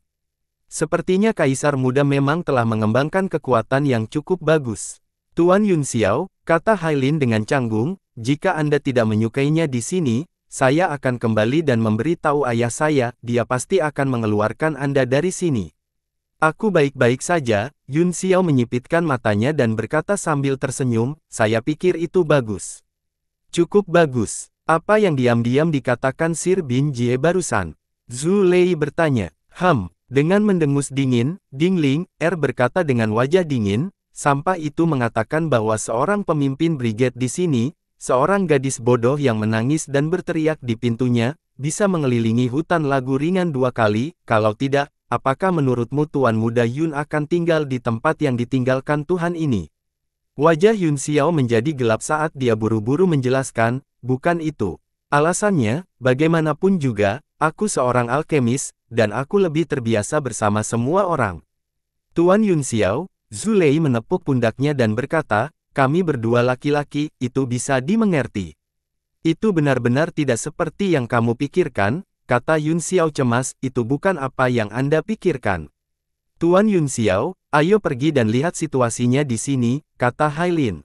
Sepertinya Kaisar Muda memang telah mengembangkan kekuatan yang cukup bagus. Tuan Yun Xiao, kata Hailin dengan canggung, jika Anda tidak menyukainya di sini, saya akan kembali dan memberitahu ayah saya, dia pasti akan mengeluarkan Anda dari sini. Aku baik-baik saja, Yun Xiao menyipitkan matanya dan berkata sambil tersenyum, saya pikir itu bagus. Cukup bagus. Apa yang diam-diam dikatakan Sir Bin Jie barusan? Zhu Lei bertanya, Ham, dengan mendengus dingin, Ding Ling, Er berkata dengan wajah dingin, Sampah itu mengatakan bahwa seorang pemimpin brigade di sini, Seorang gadis bodoh yang menangis dan berteriak di pintunya, bisa mengelilingi hutan lagu ringan dua kali, kalau tidak, apakah menurutmu Tuan Muda Yun akan tinggal di tempat yang ditinggalkan Tuhan ini? Wajah Yun Xiao menjadi gelap saat dia buru-buru menjelaskan, bukan itu. Alasannya, bagaimanapun juga, aku seorang alkemis, dan aku lebih terbiasa bersama semua orang. Tuan Yun Xiao, Zulei menepuk pundaknya dan berkata, kami berdua laki-laki, itu bisa dimengerti. Itu benar-benar tidak seperti yang kamu pikirkan, kata Yun Xiao cemas, itu bukan apa yang Anda pikirkan. Tuan Yun Xiao, ayo pergi dan lihat situasinya di sini, kata Hailin.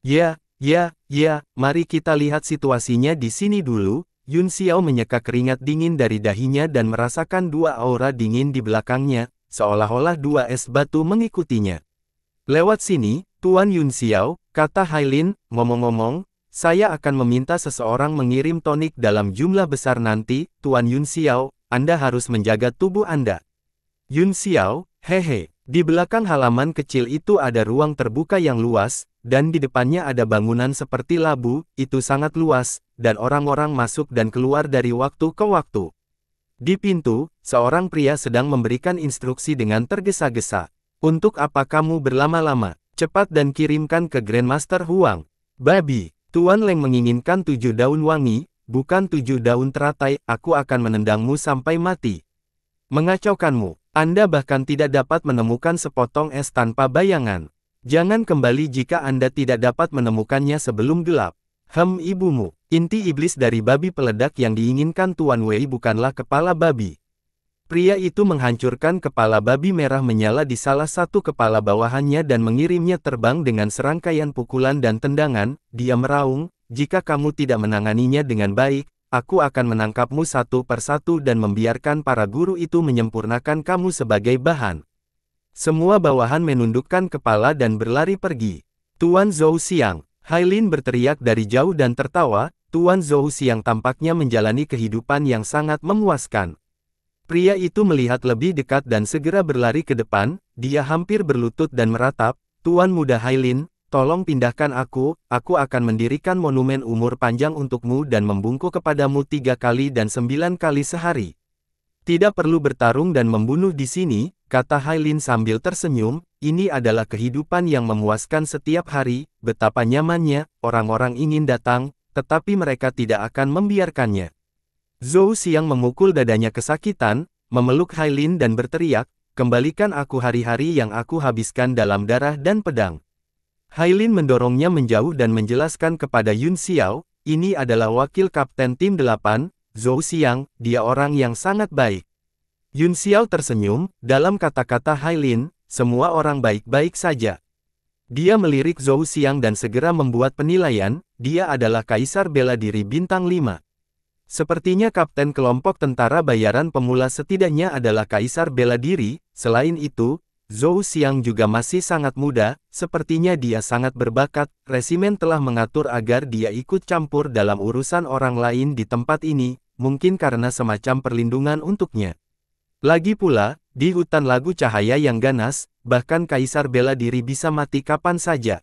Ya, ya, ya, mari kita lihat situasinya di sini dulu, Yun Xiao menyeka keringat dingin dari dahinya dan merasakan dua aura dingin di belakangnya, seolah-olah dua es batu mengikutinya. Lewat sini, Tuan Yun Xiao, kata Hailin, ngomong-ngomong, saya akan meminta seseorang mengirim tonik dalam jumlah besar nanti, Tuan Yun Xiao, Anda harus menjaga tubuh Anda. Yun Xiao, hehe, di belakang halaman kecil itu ada ruang terbuka yang luas, dan di depannya ada bangunan seperti labu, itu sangat luas, dan orang-orang masuk dan keluar dari waktu ke waktu. Di pintu, seorang pria sedang memberikan instruksi dengan tergesa-gesa. Untuk apa kamu berlama-lama? Cepat dan kirimkan ke Grandmaster Huang. Babi, Tuan Leng menginginkan tujuh daun wangi, bukan tujuh daun teratai, aku akan menendangmu sampai mati. Mengacaukanmu, Anda bahkan tidak dapat menemukan sepotong es tanpa bayangan. Jangan kembali jika Anda tidak dapat menemukannya sebelum gelap. Hem ibumu, inti iblis dari babi peledak yang diinginkan Tuan Wei bukanlah kepala babi. Pria itu menghancurkan kepala babi merah menyala di salah satu kepala bawahannya dan mengirimnya terbang dengan serangkaian pukulan dan tendangan, dia meraung, jika kamu tidak menanganinya dengan baik, aku akan menangkapmu satu persatu dan membiarkan para guru itu menyempurnakan kamu sebagai bahan. Semua bawahan menundukkan kepala dan berlari pergi. Tuan Zhou Xiang, Hailin berteriak dari jauh dan tertawa, Tuan Zhou Xiang tampaknya menjalani kehidupan yang sangat memuaskan. Pria itu melihat lebih dekat dan segera berlari ke depan, dia hampir berlutut dan meratap, Tuan Muda Hailin, tolong pindahkan aku, aku akan mendirikan monumen umur panjang untukmu dan membungkuk kepadamu tiga kali dan sembilan kali sehari. Tidak perlu bertarung dan membunuh di sini, kata Hailin sambil tersenyum, ini adalah kehidupan yang memuaskan setiap hari, betapa nyamannya, orang-orang ingin datang, tetapi mereka tidak akan membiarkannya. Zhou Xiang memukul dadanya kesakitan, memeluk Hailin dan berteriak, kembalikan aku hari-hari yang aku habiskan dalam darah dan pedang. Hailin mendorongnya menjauh dan menjelaskan kepada Yun Xiao, ini adalah wakil kapten tim delapan, Zhou Xiang, dia orang yang sangat baik. Yun Xiao tersenyum, dalam kata-kata Hailin, semua orang baik-baik saja. Dia melirik Zhou Xiang dan segera membuat penilaian, dia adalah kaisar bela diri bintang 5. Sepertinya kapten kelompok tentara bayaran pemula setidaknya adalah Kaisar bela diri, selain itu, Zhou Xiang juga masih sangat muda, sepertinya dia sangat berbakat, resimen telah mengatur agar dia ikut campur dalam urusan orang lain di tempat ini, mungkin karena semacam perlindungan untuknya. Lagi pula, di hutan lagu cahaya yang ganas, bahkan kaisar bela diri bisa mati kapan saja.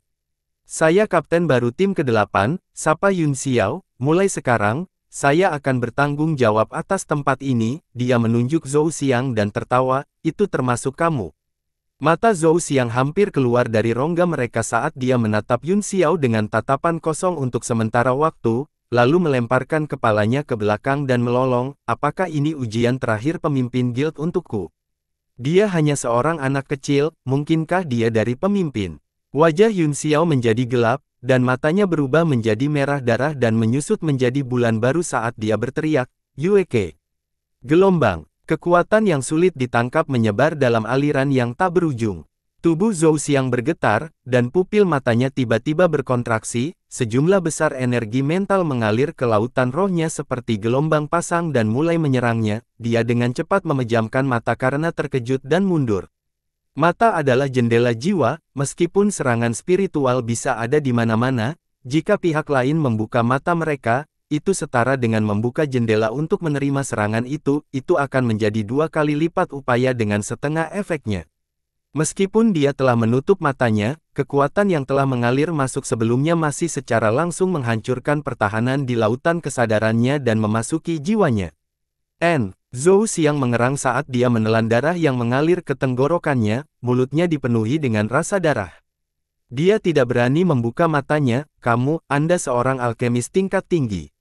Saya kapten baru tim ke-8, Sapa Yun Xiao, mulai sekarang, saya akan bertanggung jawab atas tempat ini, dia menunjuk Zhou Xiang dan tertawa, itu termasuk kamu. Mata Zhou Xiang hampir keluar dari rongga mereka saat dia menatap Yun Xiao dengan tatapan kosong untuk sementara waktu, lalu melemparkan kepalanya ke belakang dan melolong, apakah ini ujian terakhir pemimpin guild untukku? Dia hanya seorang anak kecil, mungkinkah dia dari pemimpin? Wajah Yun Xiao menjadi gelap, dan matanya berubah menjadi merah darah dan menyusut menjadi bulan baru saat dia berteriak, Yueke. Gelombang, kekuatan yang sulit ditangkap menyebar dalam aliran yang tak berujung. Tubuh Zhou Xiang bergetar, dan pupil matanya tiba-tiba berkontraksi, sejumlah besar energi mental mengalir ke lautan rohnya seperti gelombang pasang dan mulai menyerangnya, dia dengan cepat memejamkan mata karena terkejut dan mundur. Mata adalah jendela jiwa, meskipun serangan spiritual bisa ada di mana-mana, jika pihak lain membuka mata mereka, itu setara dengan membuka jendela untuk menerima serangan itu, itu akan menjadi dua kali lipat upaya dengan setengah efeknya. Meskipun dia telah menutup matanya, kekuatan yang telah mengalir masuk sebelumnya masih secara langsung menghancurkan pertahanan di lautan kesadarannya dan memasuki jiwanya. N. Zhou Xiang mengerang saat dia menelan darah yang mengalir ke tenggorokannya, mulutnya dipenuhi dengan rasa darah. Dia tidak berani membuka matanya, kamu, Anda seorang alkemis tingkat tinggi.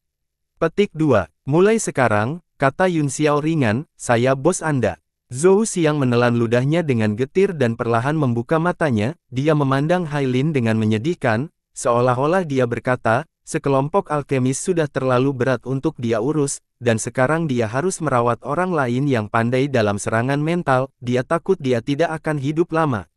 Petik 2. Mulai sekarang, kata Yun Xiao ringan, saya bos Anda. Zhou Xiang menelan ludahnya dengan getir dan perlahan membuka matanya, dia memandang Hailin dengan menyedihkan, seolah-olah dia berkata, Sekelompok alkemis sudah terlalu berat untuk dia urus, dan sekarang dia harus merawat orang lain yang pandai dalam serangan mental, dia takut dia tidak akan hidup lama.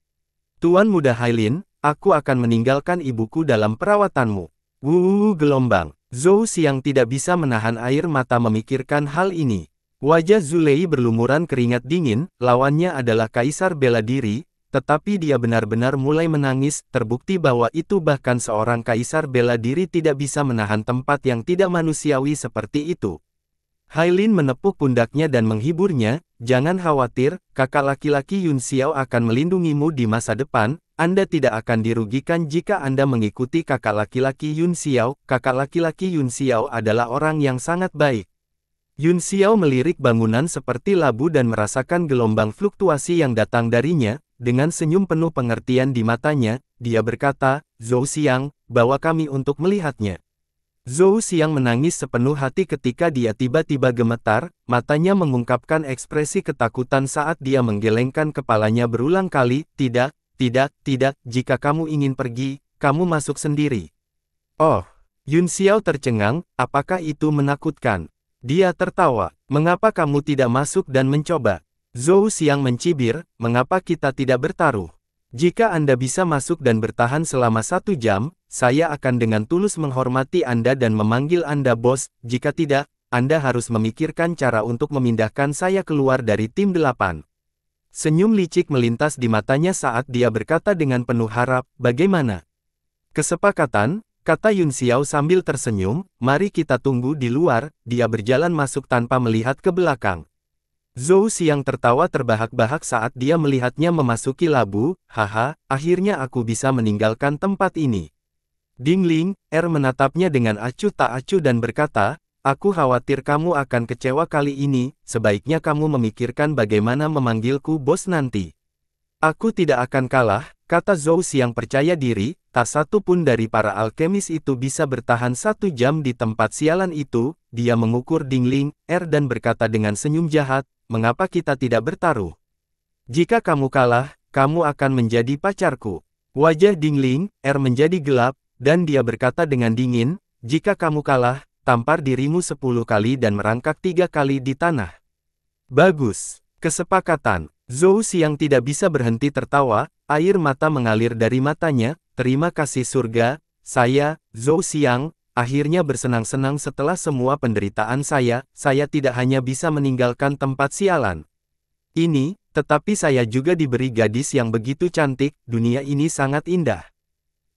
Tuan muda Hailin, aku akan meninggalkan ibuku dalam perawatanmu. Wuuu gelombang. Zhou Xiang tidak bisa menahan air mata memikirkan hal ini. Wajah Zulei berlumuran keringat dingin, lawannya adalah Kaisar bela diri, tetapi dia benar-benar mulai menangis, terbukti bahwa itu bahkan seorang kaisar bela diri tidak bisa menahan tempat yang tidak manusiawi seperti itu. Hailin menepuk pundaknya dan menghiburnya, jangan khawatir, kakak laki-laki Yun Xiao akan melindungimu di masa depan, Anda tidak akan dirugikan jika Anda mengikuti kakak laki-laki Yun Xiao, kakak laki-laki Yun Xiao adalah orang yang sangat baik. Yun Xiao melirik bangunan seperti labu dan merasakan gelombang fluktuasi yang datang darinya, dengan senyum penuh pengertian di matanya, dia berkata, Zhou Xiang, bawa kami untuk melihatnya. Zhou Xiang menangis sepenuh hati ketika dia tiba-tiba gemetar, matanya mengungkapkan ekspresi ketakutan saat dia menggelengkan kepalanya berulang kali, tidak, tidak, tidak, jika kamu ingin pergi, kamu masuk sendiri. Oh, Yun Xiao tercengang, apakah itu menakutkan? Dia tertawa, mengapa kamu tidak masuk dan mencoba? Zhou Xiang mencibir, mengapa kita tidak bertaruh? Jika Anda bisa masuk dan bertahan selama satu jam, saya akan dengan tulus menghormati Anda dan memanggil Anda bos, jika tidak, Anda harus memikirkan cara untuk memindahkan saya keluar dari tim delapan. Senyum licik melintas di matanya saat dia berkata dengan penuh harap, bagaimana? Kesepakatan, kata Yun Xiao sambil tersenyum, mari kita tunggu di luar, dia berjalan masuk tanpa melihat ke belakang. Zhou Xiang tertawa terbahak-bahak saat dia melihatnya memasuki labu, haha, akhirnya aku bisa meninggalkan tempat ini. Ding Ling, Er menatapnya dengan acuh tak acuh dan berkata, aku khawatir kamu akan kecewa kali ini, sebaiknya kamu memikirkan bagaimana memanggilku bos nanti. Aku tidak akan kalah, kata Zhou Xiang percaya diri, tak satu pun dari para alkemis itu bisa bertahan satu jam di tempat sialan itu, dia mengukur Ding Ling, Er dan berkata dengan senyum jahat, mengapa kita tidak bertaruh? Jika kamu kalah, kamu akan menjadi pacarku. Wajah Dingling, Er menjadi gelap, dan dia berkata dengan dingin, jika kamu kalah, tampar dirimu sepuluh kali dan merangkak tiga kali di tanah. Bagus. Kesepakatan. Zhou Siang tidak bisa berhenti tertawa, air mata mengalir dari matanya, terima kasih surga, saya, Zhou Xiang, Akhirnya bersenang-senang setelah semua penderitaan saya, saya tidak hanya bisa meninggalkan tempat sialan. Ini, tetapi saya juga diberi gadis yang begitu cantik, dunia ini sangat indah.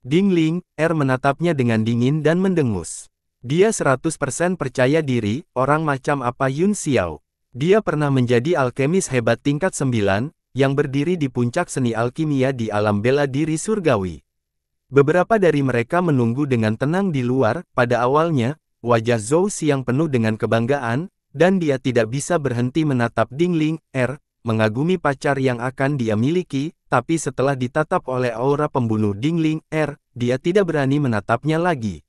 Ding Ling, Er menatapnya dengan dingin dan mendengus. Dia 100% percaya diri, orang macam apa Yun Xiao. Dia pernah menjadi alkemis hebat tingkat 9, yang berdiri di puncak seni alkimia di alam bela diri surgawi. Beberapa dari mereka menunggu dengan tenang di luar, pada awalnya, wajah Zhou Xiang penuh dengan kebanggaan, dan dia tidak bisa berhenti menatap Ding Ling, Er, mengagumi pacar yang akan dia miliki, tapi setelah ditatap oleh aura pembunuh Ding Ling, Er, dia tidak berani menatapnya lagi.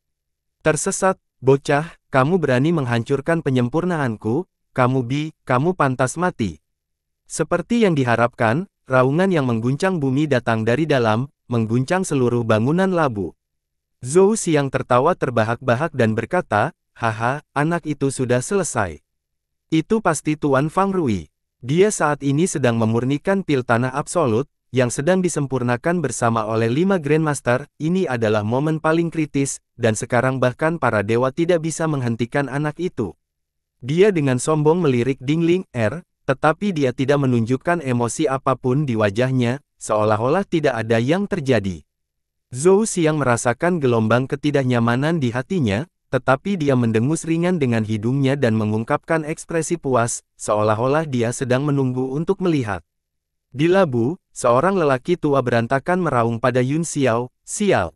Tersesat, bocah, kamu berani menghancurkan penyempurnaanku, kamu bi, kamu pantas mati. Seperti yang diharapkan, raungan yang mengguncang bumi datang dari dalam, mengguncang seluruh bangunan labu. Zhou Xiang tertawa terbahak-bahak dan berkata, Haha, anak itu sudah selesai. Itu pasti Tuan Fang Rui. Dia saat ini sedang memurnikan pil tanah absolut, yang sedang disempurnakan bersama oleh lima Grandmaster, ini adalah momen paling kritis, dan sekarang bahkan para dewa tidak bisa menghentikan anak itu. Dia dengan sombong melirik Dingling R, er, tetapi dia tidak menunjukkan emosi apapun di wajahnya, seolah-olah tidak ada yang terjadi. Zhou Xiang merasakan gelombang ketidaknyamanan di hatinya, tetapi dia mendengus ringan dengan hidungnya dan mengungkapkan ekspresi puas, seolah-olah dia sedang menunggu untuk melihat. Di labu, seorang lelaki tua berantakan meraung pada Yun Xiao, Xiao.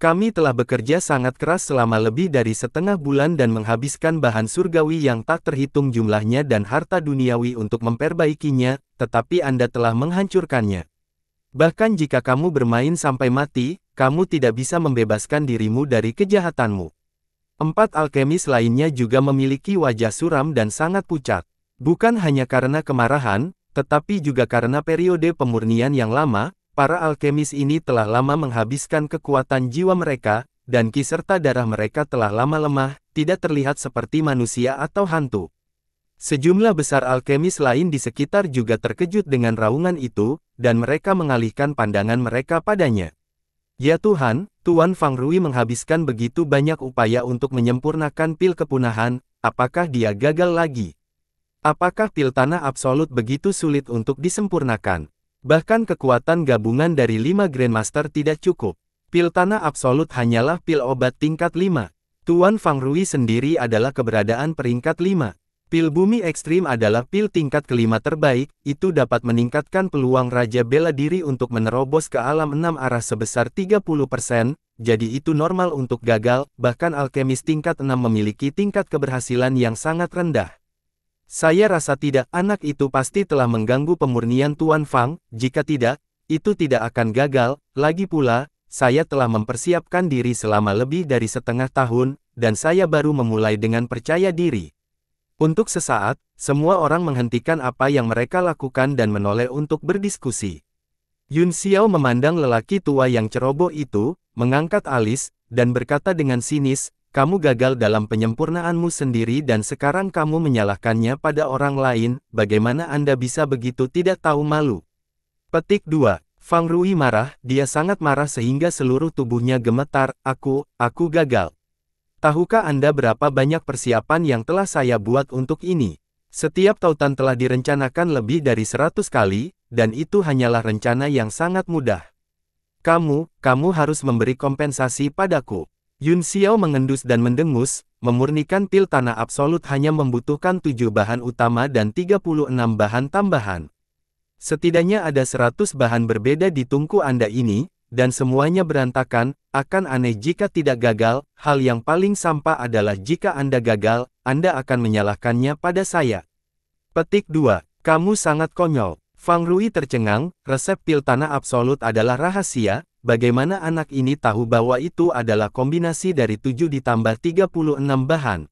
Kami telah bekerja sangat keras selama lebih dari setengah bulan dan menghabiskan bahan surgawi yang tak terhitung jumlahnya dan harta duniawi untuk memperbaikinya, tetapi Anda telah menghancurkannya. Bahkan jika kamu bermain sampai mati, kamu tidak bisa membebaskan dirimu dari kejahatanmu. Empat alkemis lainnya juga memiliki wajah suram dan sangat pucat. Bukan hanya karena kemarahan, tetapi juga karena periode pemurnian yang lama, para alkemis ini telah lama menghabiskan kekuatan jiwa mereka, dan ki serta darah mereka telah lama lemah, tidak terlihat seperti manusia atau hantu. Sejumlah besar alkemis lain di sekitar juga terkejut dengan raungan itu, dan mereka mengalihkan pandangan mereka padanya. Ya Tuhan, Tuan Fang Rui menghabiskan begitu banyak upaya untuk menyempurnakan pil kepunahan, apakah dia gagal lagi? Apakah pil tanah absolut begitu sulit untuk disempurnakan? Bahkan kekuatan gabungan dari lima Grandmaster tidak cukup. Pil tanah absolut hanyalah pil obat tingkat 5. Tuan Fang Rui sendiri adalah keberadaan peringkat 5. Pil Bumi Ekstrim adalah pil tingkat kelima terbaik, itu dapat meningkatkan peluang Raja Bela Diri untuk menerobos ke alam enam arah sebesar 30%, jadi itu normal untuk gagal, bahkan alkemis tingkat enam memiliki tingkat keberhasilan yang sangat rendah. Saya rasa tidak, anak itu pasti telah mengganggu pemurnian Tuan Fang, jika tidak, itu tidak akan gagal, lagi pula, saya telah mempersiapkan diri selama lebih dari setengah tahun, dan saya baru memulai dengan percaya diri. Untuk sesaat, semua orang menghentikan apa yang mereka lakukan dan menoleh untuk berdiskusi. Yun Xiao memandang lelaki tua yang ceroboh itu, mengangkat alis, dan berkata dengan sinis, kamu gagal dalam penyempurnaanmu sendiri dan sekarang kamu menyalahkannya pada orang lain, bagaimana Anda bisa begitu tidak tahu malu? Petik 2. Fang Rui marah, dia sangat marah sehingga seluruh tubuhnya gemetar, aku, aku gagal. Tahukah Anda berapa banyak persiapan yang telah saya buat untuk ini? Setiap tautan telah direncanakan lebih dari 100 kali, dan itu hanyalah rencana yang sangat mudah. Kamu, kamu harus memberi kompensasi padaku. Yun Xiao mengendus dan mendengus, memurnikan pil tanah absolut hanya membutuhkan tujuh bahan utama dan 36 bahan tambahan. Setidaknya ada 100 bahan berbeda di tungku Anda ini, dan semuanya berantakan, akan aneh jika tidak gagal, hal yang paling sampah adalah jika Anda gagal, Anda akan menyalahkannya pada saya. Petik 2. Kamu sangat konyol. Fang Rui tercengang, resep pil tanah absolut adalah rahasia, bagaimana anak ini tahu bahwa itu adalah kombinasi dari 7 ditambah 36 bahan.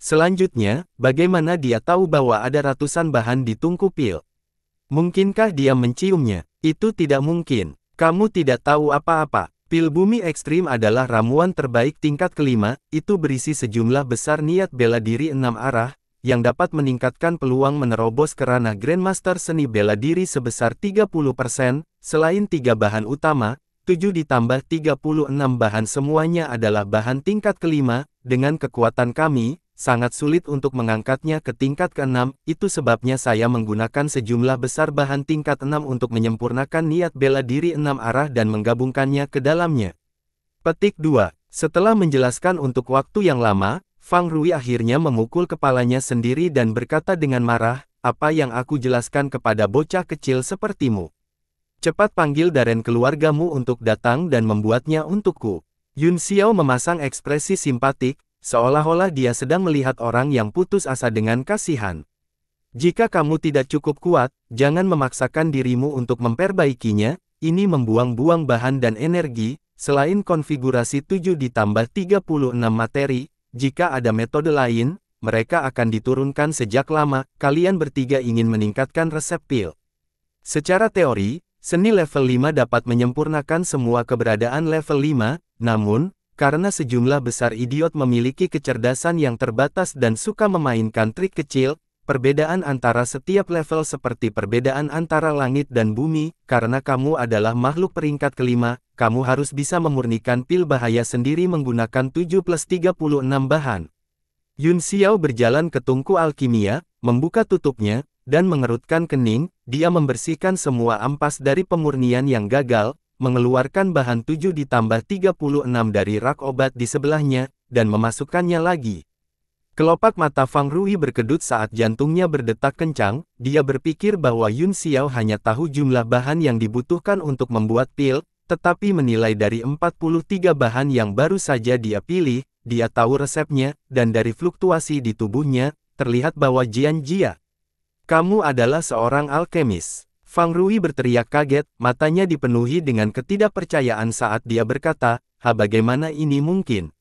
Selanjutnya, bagaimana dia tahu bahwa ada ratusan bahan di tungku pil? Mungkinkah dia menciumnya? Itu tidak mungkin. Kamu tidak tahu apa-apa. Pil bumi ekstrim adalah ramuan terbaik tingkat kelima, itu berisi sejumlah besar niat bela diri enam arah, yang dapat meningkatkan peluang menerobos kerana Grandmaster seni bela diri sebesar 30%, selain tiga bahan utama, tujuh ditambah 36 bahan semuanya adalah bahan tingkat kelima, dengan kekuatan kami, sangat sulit untuk mengangkatnya ke tingkat ke-6, itu sebabnya saya menggunakan sejumlah besar bahan tingkat 6 untuk menyempurnakan niat bela diri enam arah dan menggabungkannya ke dalamnya. Petik 2. Setelah menjelaskan untuk waktu yang lama, Fang Rui akhirnya memukul kepalanya sendiri dan berkata dengan marah, apa yang aku jelaskan kepada bocah kecil sepertimu. Cepat panggil Daren keluargamu untuk datang dan membuatnya untukku. Yun Xiao memasang ekspresi simpatik, seolah-olah dia sedang melihat orang yang putus asa dengan kasihan. Jika kamu tidak cukup kuat, jangan memaksakan dirimu untuk memperbaikinya, ini membuang-buang bahan dan energi, selain konfigurasi 7 ditambah 36 materi, jika ada metode lain, mereka akan diturunkan sejak lama, kalian bertiga ingin meningkatkan resep pil. Secara teori, seni level 5 dapat menyempurnakan semua keberadaan level 5, namun, karena sejumlah besar idiot memiliki kecerdasan yang terbatas dan suka memainkan trik kecil, perbedaan antara setiap level seperti perbedaan antara langit dan bumi, karena kamu adalah makhluk peringkat kelima, kamu harus bisa memurnikan pil bahaya sendiri menggunakan 7 plus 36 bahan. Yun Xiao berjalan ke tungku alkimia, membuka tutupnya, dan mengerutkan kening, dia membersihkan semua ampas dari pemurnian yang gagal, mengeluarkan bahan 7 ditambah 36 dari rak obat di sebelahnya, dan memasukkannya lagi. Kelopak mata Fang Rui berkedut saat jantungnya berdetak kencang, dia berpikir bahwa Yun Xiao hanya tahu jumlah bahan yang dibutuhkan untuk membuat pil, tetapi menilai dari 43 bahan yang baru saja dia pilih, dia tahu resepnya, dan dari fluktuasi di tubuhnya, terlihat bahwa Jian Jia, kamu adalah seorang alkemis. Fang Rui berteriak kaget, matanya dipenuhi dengan ketidakpercayaan saat dia berkata, Ha bagaimana ini mungkin?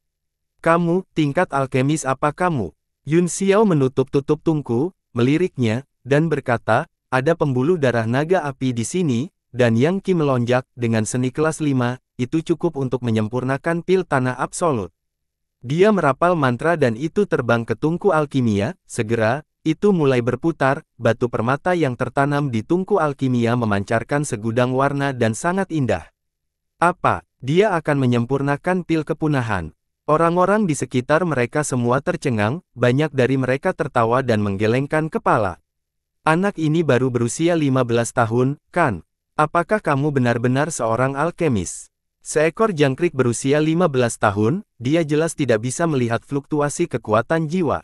Kamu, tingkat alkemis apa kamu? Yun Xiao menutup-tutup tungku, meliriknya, dan berkata, ada pembuluh darah naga api di sini, dan Yang Qi melonjak, dengan seni kelas 5, itu cukup untuk menyempurnakan pil tanah absolut. Dia merapal mantra dan itu terbang ke tungku alkimia, segera, itu mulai berputar, batu permata yang tertanam di tungku alkimia memancarkan segudang warna dan sangat indah. Apa, dia akan menyempurnakan pil kepunahan. Orang-orang di sekitar mereka semua tercengang, banyak dari mereka tertawa dan menggelengkan kepala. Anak ini baru berusia 15 tahun, kan? Apakah kamu benar-benar seorang alkemis? Seekor jangkrik berusia 15 tahun, dia jelas tidak bisa melihat fluktuasi kekuatan jiwa.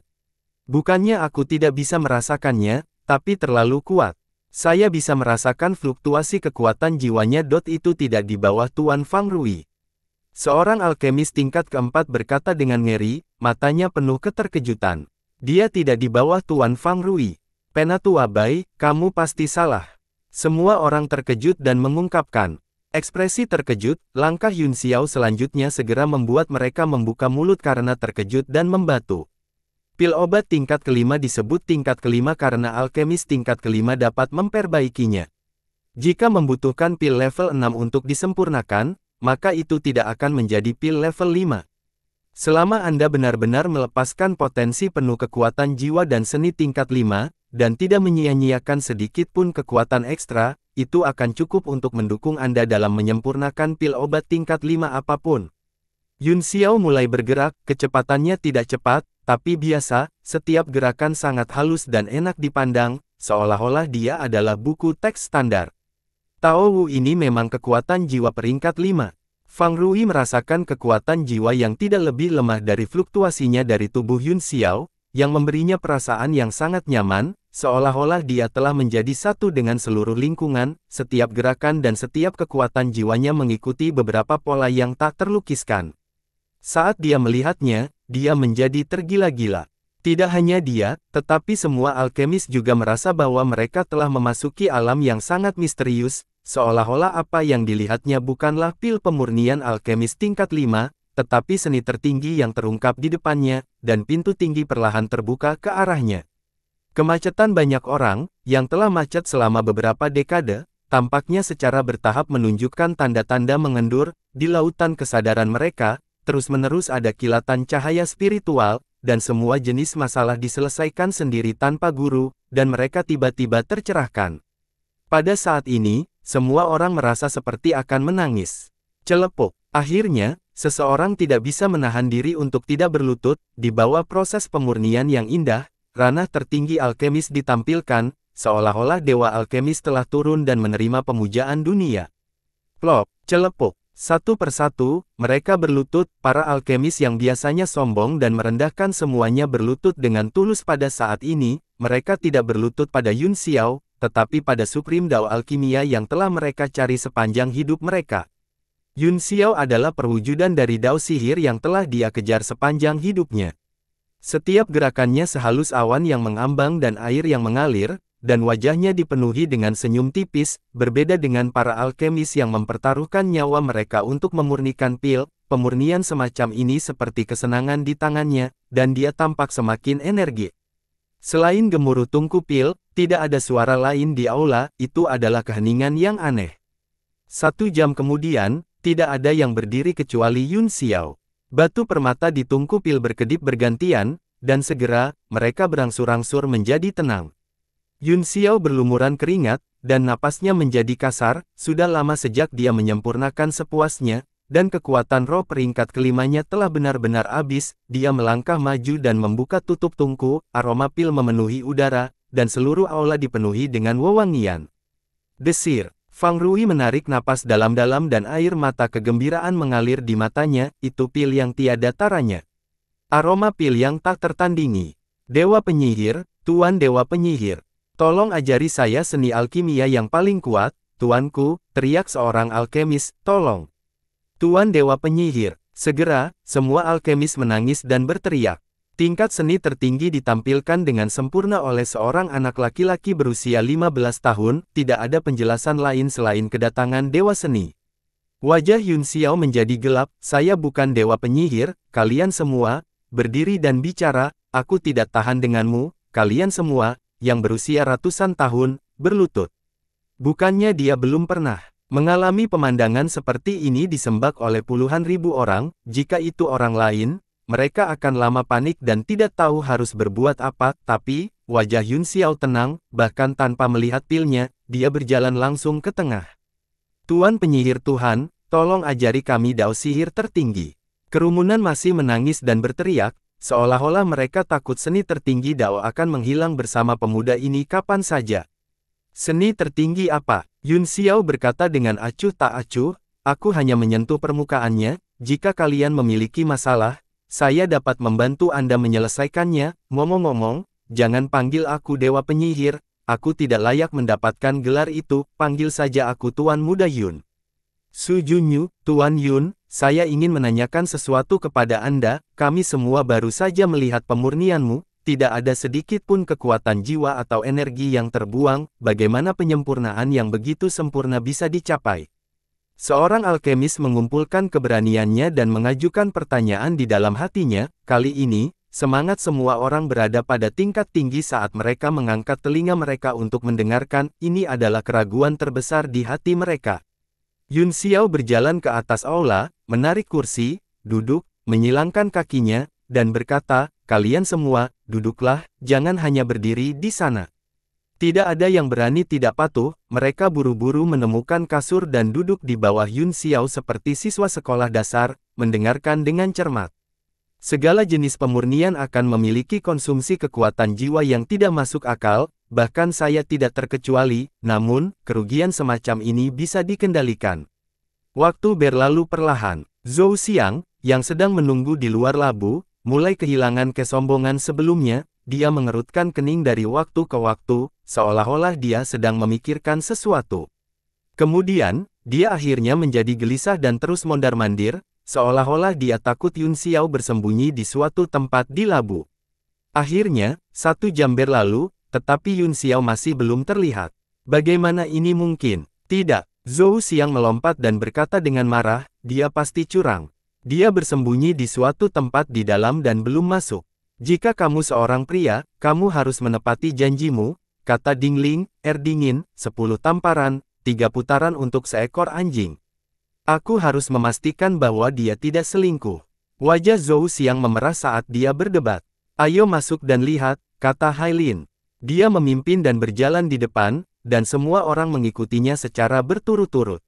Bukannya aku tidak bisa merasakannya, tapi terlalu kuat. Saya bisa merasakan fluktuasi kekuatan jiwanya. Dot itu tidak di bawah Tuan Fang Rui. Seorang alkemis tingkat keempat berkata dengan ngeri, matanya penuh keterkejutan. Dia tidak di bawah Tuan Fang Rui. Penatua Bai, kamu pasti salah. Semua orang terkejut dan mengungkapkan. Ekspresi terkejut, langkah Yun Xiao selanjutnya segera membuat mereka membuka mulut karena terkejut dan membatu. Pil obat tingkat kelima disebut tingkat kelima karena alkemis tingkat kelima dapat memperbaikinya. Jika membutuhkan pil level 6 untuk disempurnakan, maka itu tidak akan menjadi pil level 5. Selama Anda benar-benar melepaskan potensi penuh kekuatan jiwa dan seni tingkat 5, dan tidak menyia-nyiakan sedikit pun kekuatan ekstra, itu akan cukup untuk mendukung Anda dalam menyempurnakan pil obat tingkat 5 apapun. Yun Xiao mulai bergerak, kecepatannya tidak cepat, tapi biasa, setiap gerakan sangat halus dan enak dipandang, seolah-olah dia adalah buku teks standar. Tao Wu ini memang kekuatan jiwa peringkat 5. Fang Rui merasakan kekuatan jiwa yang tidak lebih lemah dari fluktuasinya dari tubuh Yun Xiao, yang memberinya perasaan yang sangat nyaman, seolah-olah dia telah menjadi satu dengan seluruh lingkungan, setiap gerakan dan setiap kekuatan jiwanya mengikuti beberapa pola yang tak terlukiskan. Saat dia melihatnya, dia menjadi tergila-gila. Tidak hanya dia, tetapi semua alkemis juga merasa bahwa mereka telah memasuki alam yang sangat misterius, seolah-olah apa yang dilihatnya bukanlah pil pemurnian alkemis tingkat 5, tetapi seni tertinggi yang terungkap di depannya, dan pintu tinggi perlahan terbuka ke arahnya. Kemacetan banyak orang, yang telah macet selama beberapa dekade, tampaknya secara bertahap menunjukkan tanda-tanda mengendur, di lautan kesadaran mereka, terus-menerus ada kilatan cahaya spiritual, dan semua jenis masalah diselesaikan sendiri tanpa guru, dan mereka tiba-tiba tercerahkan. Pada saat ini, semua orang merasa seperti akan menangis. Celepuk. Akhirnya, seseorang tidak bisa menahan diri untuk tidak berlutut, di bawah proses pemurnian yang indah, ranah tertinggi alkemis ditampilkan, seolah-olah dewa alkemis telah turun dan menerima pemujaan dunia. Plop, celepuk. Satu persatu, mereka berlutut, para alkemis yang biasanya sombong dan merendahkan semuanya berlutut dengan tulus pada saat ini, mereka tidak berlutut pada Yun Xiao, tetapi pada Supreme Dao Alkimia yang telah mereka cari sepanjang hidup mereka. Yun Xiao adalah perwujudan dari Dao sihir yang telah dia kejar sepanjang hidupnya. Setiap gerakannya sehalus awan yang mengambang dan air yang mengalir, dan wajahnya dipenuhi dengan senyum tipis, berbeda dengan para alkemis yang mempertaruhkan nyawa mereka untuk memurnikan pil, pemurnian semacam ini seperti kesenangan di tangannya, dan dia tampak semakin energi. Selain gemuruh tungku pil, tidak ada suara lain di aula, itu adalah keheningan yang aneh. Satu jam kemudian, tidak ada yang berdiri kecuali Yun Xiao. Batu permata di tungku pil berkedip bergantian, dan segera, mereka berangsur-angsur menjadi tenang. Yun Xiao berlumuran keringat, dan napasnya menjadi kasar, sudah lama sejak dia menyempurnakan sepuasnya, dan kekuatan roh peringkat kelimanya telah benar-benar habis, dia melangkah maju dan membuka tutup tungku, aroma pil memenuhi udara, dan seluruh aula dipenuhi dengan wewangian. Desir, Fang Rui menarik napas dalam-dalam dan air mata kegembiraan mengalir di matanya, itu pil yang tiada taranya. Aroma pil yang tak tertandingi. Dewa penyihir, Tuan Dewa penyihir. Tolong ajari saya seni alkimia yang paling kuat, tuanku, teriak seorang alkemis, tolong. Tuan Dewa Penyihir, segera, semua alkemis menangis dan berteriak. Tingkat seni tertinggi ditampilkan dengan sempurna oleh seorang anak laki-laki berusia 15 tahun, tidak ada penjelasan lain selain kedatangan Dewa Seni. Wajah Yun Xiao menjadi gelap, saya bukan Dewa Penyihir, kalian semua, berdiri dan bicara, aku tidak tahan denganmu, kalian semua, yang berusia ratusan tahun, berlutut. Bukannya dia belum pernah mengalami pemandangan seperti ini disembak oleh puluhan ribu orang, jika itu orang lain, mereka akan lama panik dan tidak tahu harus berbuat apa, tapi, wajah Yun Xiao tenang, bahkan tanpa melihat pilnya, dia berjalan langsung ke tengah. Tuan penyihir Tuhan, tolong ajari kami dao sihir tertinggi. Kerumunan masih menangis dan berteriak, Seolah-olah mereka takut seni tertinggi Dao akan menghilang bersama pemuda ini kapan saja. Seni tertinggi apa? Yun Xiao berkata dengan acuh tak acuh, aku hanya menyentuh permukaannya, jika kalian memiliki masalah, saya dapat membantu Anda menyelesaikannya, ngomong-ngomong, jangan panggil aku Dewa Penyihir, aku tidak layak mendapatkan gelar itu, panggil saja aku Tuan Muda Yun. Su Junyu, Tuan Yun, saya ingin menanyakan sesuatu kepada Anda, kami semua baru saja melihat pemurnianmu, tidak ada sedikit pun kekuatan jiwa atau energi yang terbuang, bagaimana penyempurnaan yang begitu sempurna bisa dicapai? Seorang alkemis mengumpulkan keberaniannya dan mengajukan pertanyaan di dalam hatinya, kali ini, Semangat semua orang berada pada tingkat tinggi saat mereka mengangkat telinga mereka untuk mendengarkan, ini adalah keraguan terbesar di hati mereka. Yun Xiao berjalan ke atas aula, menarik kursi, duduk, menyilangkan kakinya, dan berkata, kalian semua, duduklah, jangan hanya berdiri di sana. Tidak ada yang berani tidak patuh, mereka buru-buru menemukan kasur dan duduk di bawah Yun Xiao seperti siswa sekolah dasar, mendengarkan dengan cermat. Segala jenis pemurnian akan memiliki konsumsi kekuatan jiwa yang tidak masuk akal, Bahkan saya tidak terkecuali, namun, kerugian semacam ini bisa dikendalikan. Waktu berlalu perlahan, Zhou Xiang, yang sedang menunggu di luar labu, mulai kehilangan kesombongan sebelumnya, dia mengerutkan kening dari waktu ke waktu, seolah-olah dia sedang memikirkan sesuatu. Kemudian, dia akhirnya menjadi gelisah dan terus mondar-mandir, seolah-olah dia takut Yun Xiao bersembunyi di suatu tempat di labu. Akhirnya, satu jam berlalu, tetapi Yun Xiao masih belum terlihat. Bagaimana ini mungkin? Tidak. Zhou Xiang melompat dan berkata dengan marah, dia pasti curang. Dia bersembunyi di suatu tempat di dalam dan belum masuk. Jika kamu seorang pria, kamu harus menepati janjimu, kata Dingling, Erdingin, 10 tamparan, 3 putaran untuk seekor anjing. Aku harus memastikan bahwa dia tidak selingkuh. Wajah Zhou Xiang memerah saat dia berdebat. Ayo masuk dan lihat, kata Hailin. Dia memimpin dan berjalan di depan, dan semua orang mengikutinya secara berturut-turut.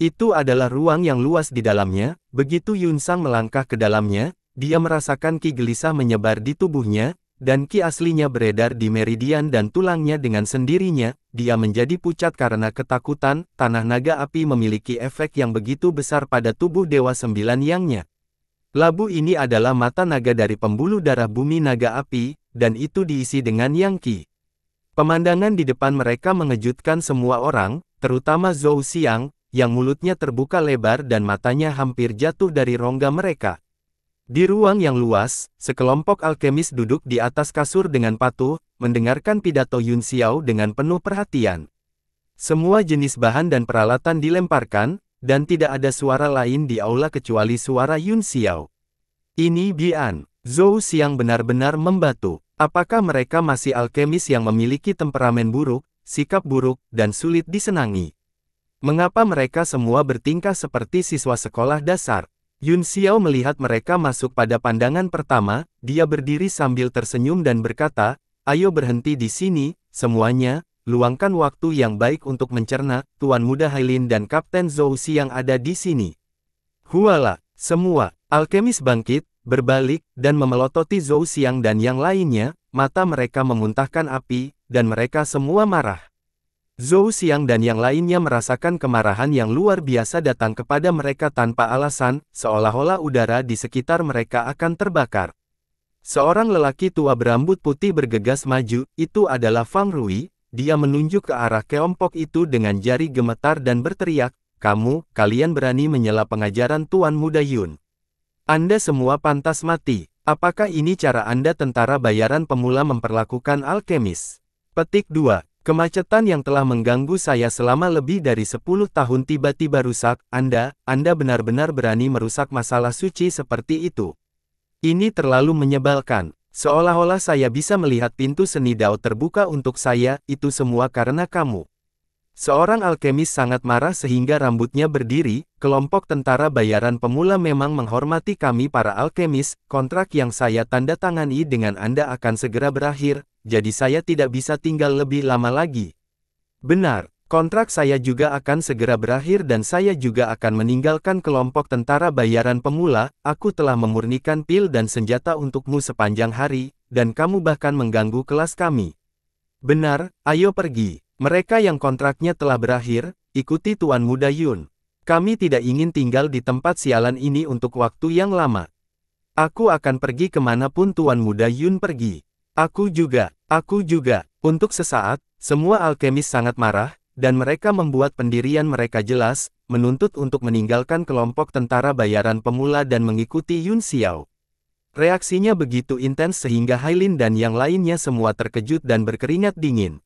Itu adalah ruang yang luas di dalamnya, begitu Yun Sang melangkah ke dalamnya, dia merasakan ki gelisah menyebar di tubuhnya, dan ki aslinya beredar di meridian dan tulangnya dengan sendirinya, dia menjadi pucat karena ketakutan, tanah naga api memiliki efek yang begitu besar pada tubuh Dewa Sembilan Yangnya. Labu ini adalah mata naga dari pembuluh darah bumi naga api, dan itu diisi dengan Yang Qi. Pemandangan di depan mereka mengejutkan semua orang, terutama Zhou Xiang, yang mulutnya terbuka lebar dan matanya hampir jatuh dari rongga mereka. Di ruang yang luas, sekelompok alkemis duduk di atas kasur dengan patuh, mendengarkan pidato Yun Xiao dengan penuh perhatian. Semua jenis bahan dan peralatan dilemparkan, dan tidak ada suara lain di aula kecuali suara Yun Xiao. Ini Bian. Zhou Xiang benar-benar membatu. Apakah mereka masih alkemis yang memiliki temperamen buruk, sikap buruk, dan sulit disenangi? Mengapa mereka semua bertingkah seperti siswa sekolah dasar? Yun Xiao melihat mereka masuk pada pandangan pertama, dia berdiri sambil tersenyum dan berkata, ayo berhenti di sini, semuanya, luangkan waktu yang baik untuk mencerna, Tuan Muda Hailin dan Kapten Zhou Xiang ada di sini. Huala, semua, alkemis bangkit, berbalik, dan memelototi Zhou Xiang dan yang lainnya, mata mereka memuntahkan api, dan mereka semua marah. Zhou Xiang dan yang lainnya merasakan kemarahan yang luar biasa datang kepada mereka tanpa alasan, seolah-olah udara di sekitar mereka akan terbakar. Seorang lelaki tua berambut putih bergegas maju, itu adalah Fang Rui, dia menunjuk ke arah kelompok itu dengan jari gemetar dan berteriak, kamu, kalian berani menyela pengajaran Tuan Muda Yun. Anda semua pantas mati. Apakah ini cara Anda tentara bayaran pemula memperlakukan alkemis? Petik 2. Kemacetan yang telah mengganggu saya selama lebih dari 10 tahun tiba-tiba rusak, Anda, Anda benar-benar berani merusak masalah suci seperti itu. Ini terlalu menyebalkan. Seolah-olah saya bisa melihat pintu seni Dao terbuka untuk saya, itu semua karena kamu. Seorang alkemis sangat marah sehingga rambutnya berdiri, kelompok tentara bayaran pemula memang menghormati kami para alkemis, kontrak yang saya tanda tangani dengan Anda akan segera berakhir, jadi saya tidak bisa tinggal lebih lama lagi. Benar, kontrak saya juga akan segera berakhir dan saya juga akan meninggalkan kelompok tentara bayaran pemula, aku telah memurnikan pil dan senjata untukmu sepanjang hari, dan kamu bahkan mengganggu kelas kami. Benar, ayo pergi. Mereka yang kontraknya telah berakhir, ikuti Tuan Muda Yun. Kami tidak ingin tinggal di tempat sialan ini untuk waktu yang lama. Aku akan pergi kemanapun Tuan Muda Yun pergi. Aku juga, aku juga. Untuk sesaat, semua alkemis sangat marah, dan mereka membuat pendirian mereka jelas, menuntut untuk meninggalkan kelompok tentara bayaran pemula dan mengikuti Yun Xiao. Reaksinya begitu intens sehingga Hailin dan yang lainnya semua terkejut dan berkeringat dingin.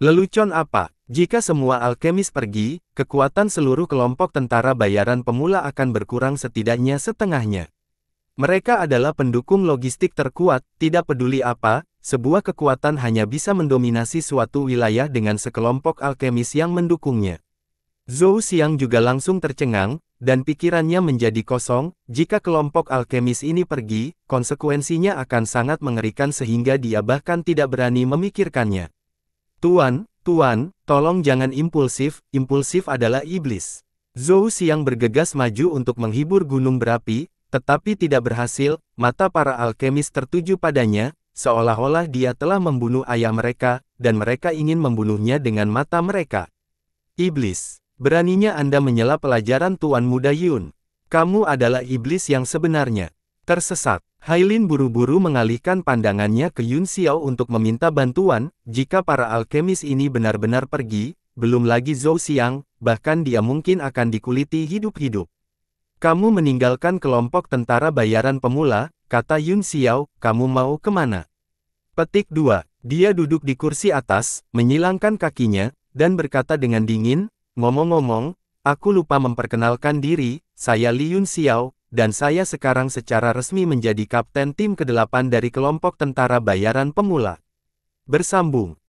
Lelucon apa? Jika semua alkemis pergi, kekuatan seluruh kelompok tentara bayaran pemula akan berkurang setidaknya setengahnya. Mereka adalah pendukung logistik terkuat, tidak peduli apa, sebuah kekuatan hanya bisa mendominasi suatu wilayah dengan sekelompok alkemis yang mendukungnya. Zhou Xiang juga langsung tercengang, dan pikirannya menjadi kosong, jika kelompok alkemis ini pergi, konsekuensinya akan sangat mengerikan sehingga dia bahkan tidak berani memikirkannya. Tuan, Tuan, tolong jangan impulsif, impulsif adalah iblis. Zhou Xiang bergegas maju untuk menghibur gunung berapi, tetapi tidak berhasil, mata para alkemis tertuju padanya, seolah-olah dia telah membunuh ayah mereka, dan mereka ingin membunuhnya dengan mata mereka. Iblis, beraninya Anda menyela pelajaran Tuan Muda Yun. Kamu adalah iblis yang sebenarnya. Tersesat, Hailin buru-buru mengalihkan pandangannya ke Yun Xiao untuk meminta bantuan, jika para alkemis ini benar-benar pergi, belum lagi Zhou Xiang, bahkan dia mungkin akan dikuliti hidup-hidup. Kamu meninggalkan kelompok tentara bayaran pemula, kata Yun Xiao, kamu mau kemana? Petik 2. Dia duduk di kursi atas, menyilangkan kakinya, dan berkata dengan dingin, ngomong-ngomong, aku lupa memperkenalkan diri, saya Li Yun Xiao, dan saya sekarang secara resmi menjadi kapten tim ke-8 dari kelompok tentara bayaran pemula. Bersambung